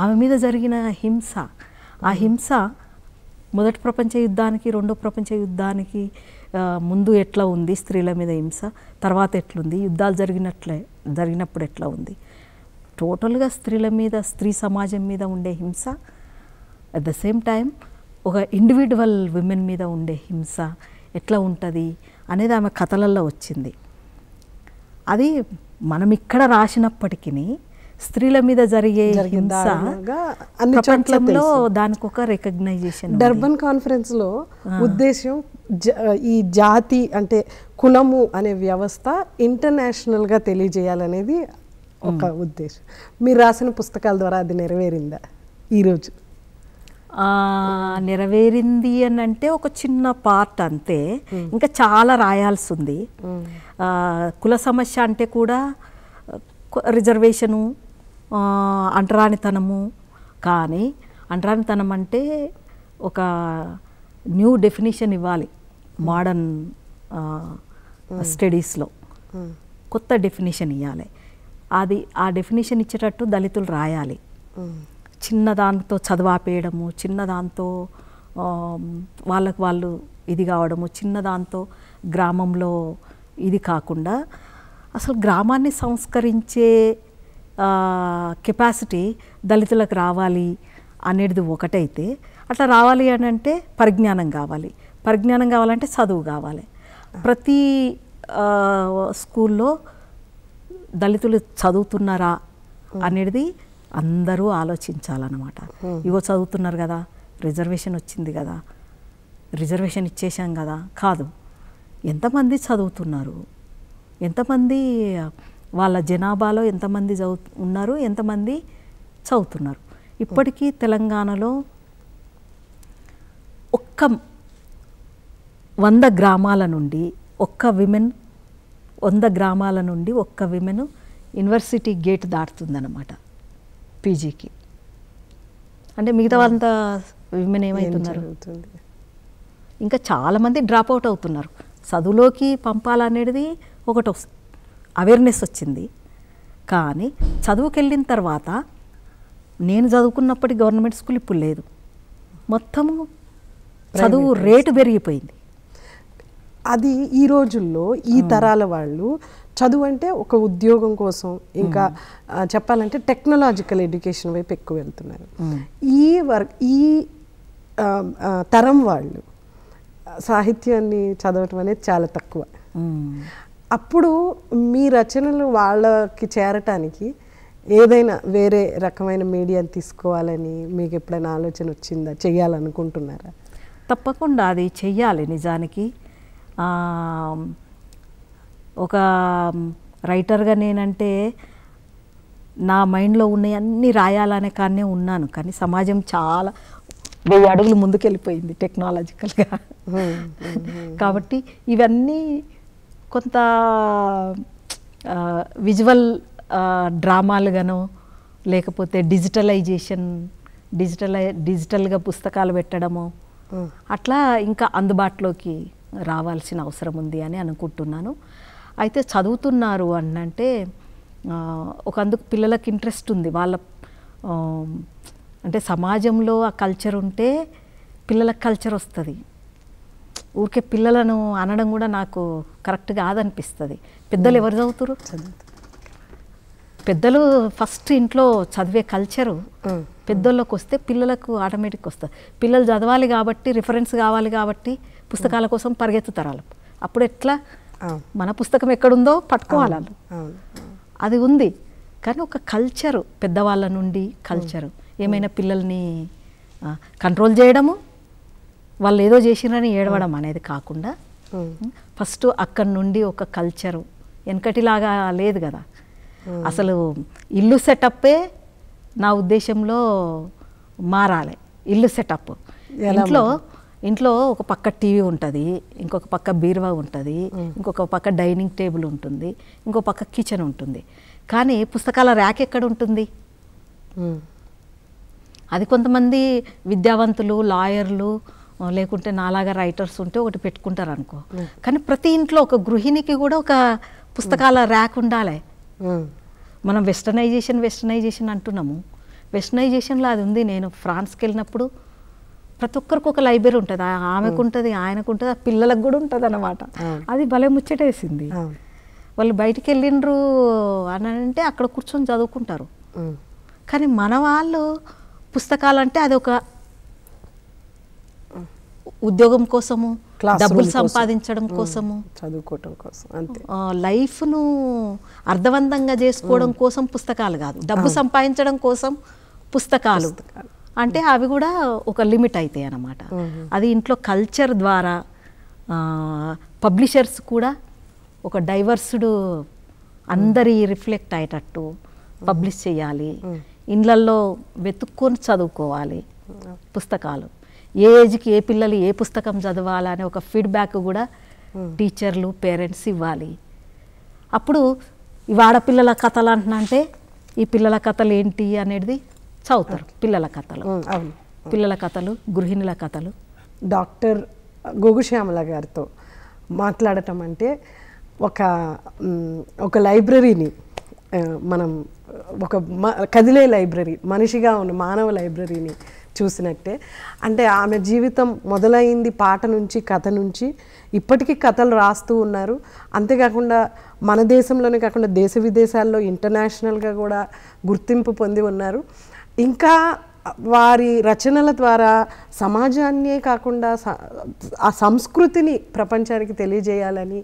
ఆమె మీద జరిగిన హింస ఆ హింస మొదటి ప్రపంచ యుద్ధానికి రెండో ప్రపంచ యుద్ధానికి ముందు ఎట్లా ఉంది స్త్రీల మీద హింస తర్వాత ఎట్లుంది యుద్ధాలు జరిగినట్లే జరిగినప్పుడు ఎట్లా ఉంది టోటల్గా స్త్రీల మీద స్త్రీ సమాజం మీద ఉండే హింస అట్ ద సేమ్ టైం ఒక ఇండివిజువల్ విమెన్ మీద ఉండే హింస ఎట్లా ఉంటుంది అనేది ఆమె కథలల్లో వచ్చింది అది మనం ఇక్కడ రాసినప్పటికీ స్త్రీల మీద జరిగే అన్ని చోట్లలో దానికి ఒక రికగ్నైజేషన్ డర్బన్ కాన్ఫరెన్స్ లో ఉద్దేశం ఈ జాతి అంటే కులము అనే వ్యవస్థ ఇంటర్నేషనల్ గా తెలియజేయాలనేది ఒక ఉద్దేశం మీరు రాసిన పుస్తకాల ద్వారా అది నెరవేరిందా ఈరోజు నెరవేరింది అని అంటే ఒక చిన్న పార్ట్ అంతే ఇంకా చాలా రాయాల్సి ఉంది కుల సమస్య అంటే కూడా రిజర్వేషను అంటరానితనము కానీ అంటరానితనం అంటే ఒక న్యూ డెఫినేషన్ ఇవ్వాలి మోడర్న్ స్టడీస్లో కొత్త డెఫినేషన్ ఇవ్వాలి అది ఆ డెఫినేషన్ ఇచ్చేటట్టు దళితులు రాయాలి చిన్నదాంతో చదవాపేయడము చిన్నదాంతో వాళ్ళకు వాళ్ళు ఇది కావడము చిన్నదాంతో గ్రామంలో ఇది కాకుండా అసలు గ్రామాన్ని సంస్కరించే కెపాసిటీ దళితులకు రావాలి అనేది ఒకటైతే అట్లా రావాలి అని అంటే పరిజ్ఞానం కావాలి పరిజ్ఞానం కావాలంటే చదువు కావాలి ప్రతి స్కూల్లో దళితులు చదువుతున్నారా అనేది అందరూ ఆలోచించాలన్నమాట ఇవో చదువుతున్నారు కదా రిజర్వేషన్ వచ్చింది కదా రిజర్వేషన్ ఇచ్చేసాం కదా కాదు ఎంతమంది చదువుతున్నారు ఎంతమంది వాళ్ళ జనాభాలో ఎంతమంది చదువు ఉన్నారు ఎంతమంది చదువుతున్నారు ఇప్పటికీ తెలంగాణలో ఒక్క వంద గ్రామాల నుండి ఒక్క విమెన్ వంద గ్రామాల నుండి ఒక్క విమెన్ యూనివర్సిటీ గేట్ దాటుతుందన్నమాట పీజీకి అంటే మిగతా వాళ్ళంతా విమెన్ ఏమవుతున్నారు ఇంకా చాలామంది డ్రాప్ అవుట్ అవుతున్నారు చదువులోకి పంపాలనేది ఒకటి అవేర్నెస్ వచ్చింది కానీ చదువుకి వెళ్ళిన తర్వాత నేను చదువుకున్నప్పటి గవర్నమెంట్ స్కూల్ ఇప్పుడు లేదు మొత్తము చదువు రేటు పెరిగిపోయింది అది ఈ రోజుల్లో ఈ hmm. తరాల వాళ్ళు చదువు అంటే ఒక ఉద్యోగం కోసం ఇంకా hmm. చెప్పాలంటే టెక్నాలజికల్ ఎడ్యుకేషన్ వైపు ఎక్కువ వెళ్తున్నారు hmm. ఈ వర్క్ ఈ తరం వాళ్ళు సాహిత్యాన్ని చదవటం అనేది చాలా తక్కువ అప్పుడు మీ రచనలు వాళ్ళకి చేరటానికి ఏదైనా వేరే రకమైన మీడియాని తీసుకోవాలని మీకు ఎప్పుడైనా ఆలోచన వచ్చిందా చేయాలనుకుంటున్నారా తప్పకుండా అది చెయ్యాలి నిజానికి ఒక రైటర్గా నేనంటే నా మైండ్లో ఉన్నవన్నీ రాయాలనే కానీ ఉన్నాను కానీ సమాజం చాలా వెయ్యి అడుగులు ముందుకెళ్ళిపోయింది టెక్నాలజికల్గా కాబట్టి ఇవన్నీ కొంత విజువల్ డ్రామాలుగానో లేకపోతే డిజిటలైజేషన్ డిజిటల్ డిజిటల్గా పుస్తకాలు పెట్టడము అట్లా ఇంకా అందుబాటులోకి రావాల్సిన అవసరం ఉంది అని అనుకుంటున్నాను అయితే చదువుతున్నారు అన్నంటే ఒక అందుకు పిల్లలకు ఇంట్రెస్ట్ ఉంది వాళ్ళ అంటే సమాజంలో ఆ కల్చర్ ఉంటే పిల్లల కల్చర్ వస్తుంది ఊరికే పిల్లలను అనడం కూడా నాకు కరెక్ట్ కాదనిపిస్తుంది పెద్దలు ఎవరు చదువుతారు పెద్దలు ఫస్ట్ ఇంట్లో చదివే కల్చరు పెద్దోళ్ళకి వస్తే పిల్లలకు ఆటోమేటిక్ వస్తుంది పిల్లలు చదవాలి కాబట్టి రిఫరెన్స్ కావాలి కాబట్టి పుస్తకాల కోసం పరిగెత్తుతారు వాళ్ళు అప్పుడు ఎట్లా మన పుస్తకం ఎక్కడుందో పట్టుకోవాలి అది ఉంది కానీ ఒక కల్చరు పెద్దవాళ్ళ నుండి కల్చరు ఏమైనా పిల్లల్ని కంట్రోల్ చేయడము వాళ్ళు ఏదో చేసినని ఏడవడం అనేది కాకుండా ఫస్ట్ అక్కడి నుండి ఒక కల్చరు వెనకటిలాగా లేదు కదా అసలు ఇల్లు సెటప్పే నా ఉద్దేశంలో మారాలి ఇల్లు సెటప్ ఇంట్లో ఇంట్లో ఒక పక్క టీవీ ఉంటుంది ఇంకొక పక్క బీరువా ఉంటుంది ఇంకొక పక్క డైనింగ్ టేబుల్ ఉంటుంది ఇంకో పక్క కిచెన్ ఉంటుంది కానీ పుస్తకాల ర్యాక్ ఎక్కడ ఉంటుంది అది కొంతమంది విద్యావంతులు లాయర్లు లేకుంటే నాలాగా రైటర్స్ ఉంటే ఒకటి పెట్టుకుంటారు అనుకో కానీ ప్రతి ఇంట్లో ఒక గృహిణికి కూడా ఒక పుస్తకాల ర్యాక్ ఉండాలి మనం వెస్టర్నైజేషన్ వెస్టర్నైజేషన్ అంటున్నాము వెస్టర్నైజేషన్లో అది ఉంది నేను ఫ్రాన్స్కి వెళ్ళినప్పుడు ప్రతి ఒక్కరికి ఒక లైబ్రరీ ఉంటుంది ఆమెకు ఉంటుంది ఆయనకు ఉంటుంది ఆ పిల్లలకు కూడా ఉంటుంది అనమాట అది భలే ముచ్చటేసింది వాళ్ళు బయటికి వెళ్ళిండ్రు అని అంటే అక్కడ కూర్చొని చదువుకుంటారు కానీ మన వాళ్ళు పుస్తకాలు అంటే అది ఒక ఉద్యోగం కోసము డబ్బులు సంపాదించడం కోసము చదువుకోవటం కోసం అంతే లైఫ్ను అర్థవంతంగా చేసుకోవడం కోసం పుస్తకాలు కాదు డబ్బు సంపాదించడం కోసం పుస్తకాలు అంటే అవి కూడా ఒక లిమిట్ అవుతాయి అన్నమాట అది ఇంట్లో కల్చర్ ద్వారా పబ్లిషర్స్ కూడా ఒక డైవర్స్డ్ అందరి రిఫ్లెక్ట్ అయ్యేటట్టు పబ్లిష్ చేయాలి ఇండ్లల్లో వెతుక్కొని చదువుకోవాలి పుస్తకాలు ఏ ఏజ్కి ఏ పిల్లలు ఏ పుస్తకం చదవాలనే ఒక ఫీడ్బ్యాక్ కూడా టీచర్లు పేరెంట్స్ ఇవ్వాలి అప్పుడు ఈ ఆడపిల్లల కథలు అంటే ఈ పిల్లల కథలు ఏంటి అనేది చదువుతారు పిల్లల కథలు పిల్లల కథలు గృహిణుల కథలు డాక్టర్ గోగుశ్యామల గారితో మాట్లాడటం అంటే ఒక ఒక లైబ్రరీని మనం ఒక కదిలే లైబ్రరీ మనిషిగా ఉన్న మానవ లైబ్రరీని చూసినట్టే అంటే ఆమె జీవితం మొదలైంది పాట నుంచి కథ నుంచి ఇప్పటికీ కథలు రాస్తూ ఉన్నారు అంతేకాకుండా మన దేశంలోనే కాకుండా దేశ విదేశాల్లో ఇంటర్నేషనల్గా కూడా గుర్తింపు పొంది ఉన్నారు ఇంకా వారి రచనల ద్వారా సమాజాన్నే కాకుండా ఆ సంస్కృతిని ప్రపంచానికి తెలియజేయాలని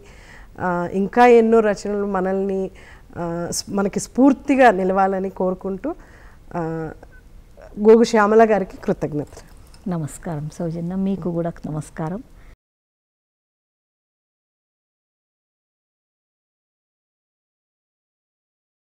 ఇంకా ఎన్నో రచనలు మనల్ని మనకి స్ఫూర్తిగా నిలవాలని కోరుకుంటూ గోగు శ్యామల గారికి కృతజ్ఞతలు నమస్కారం సౌజన్య మీకు కూడా నమస్కారం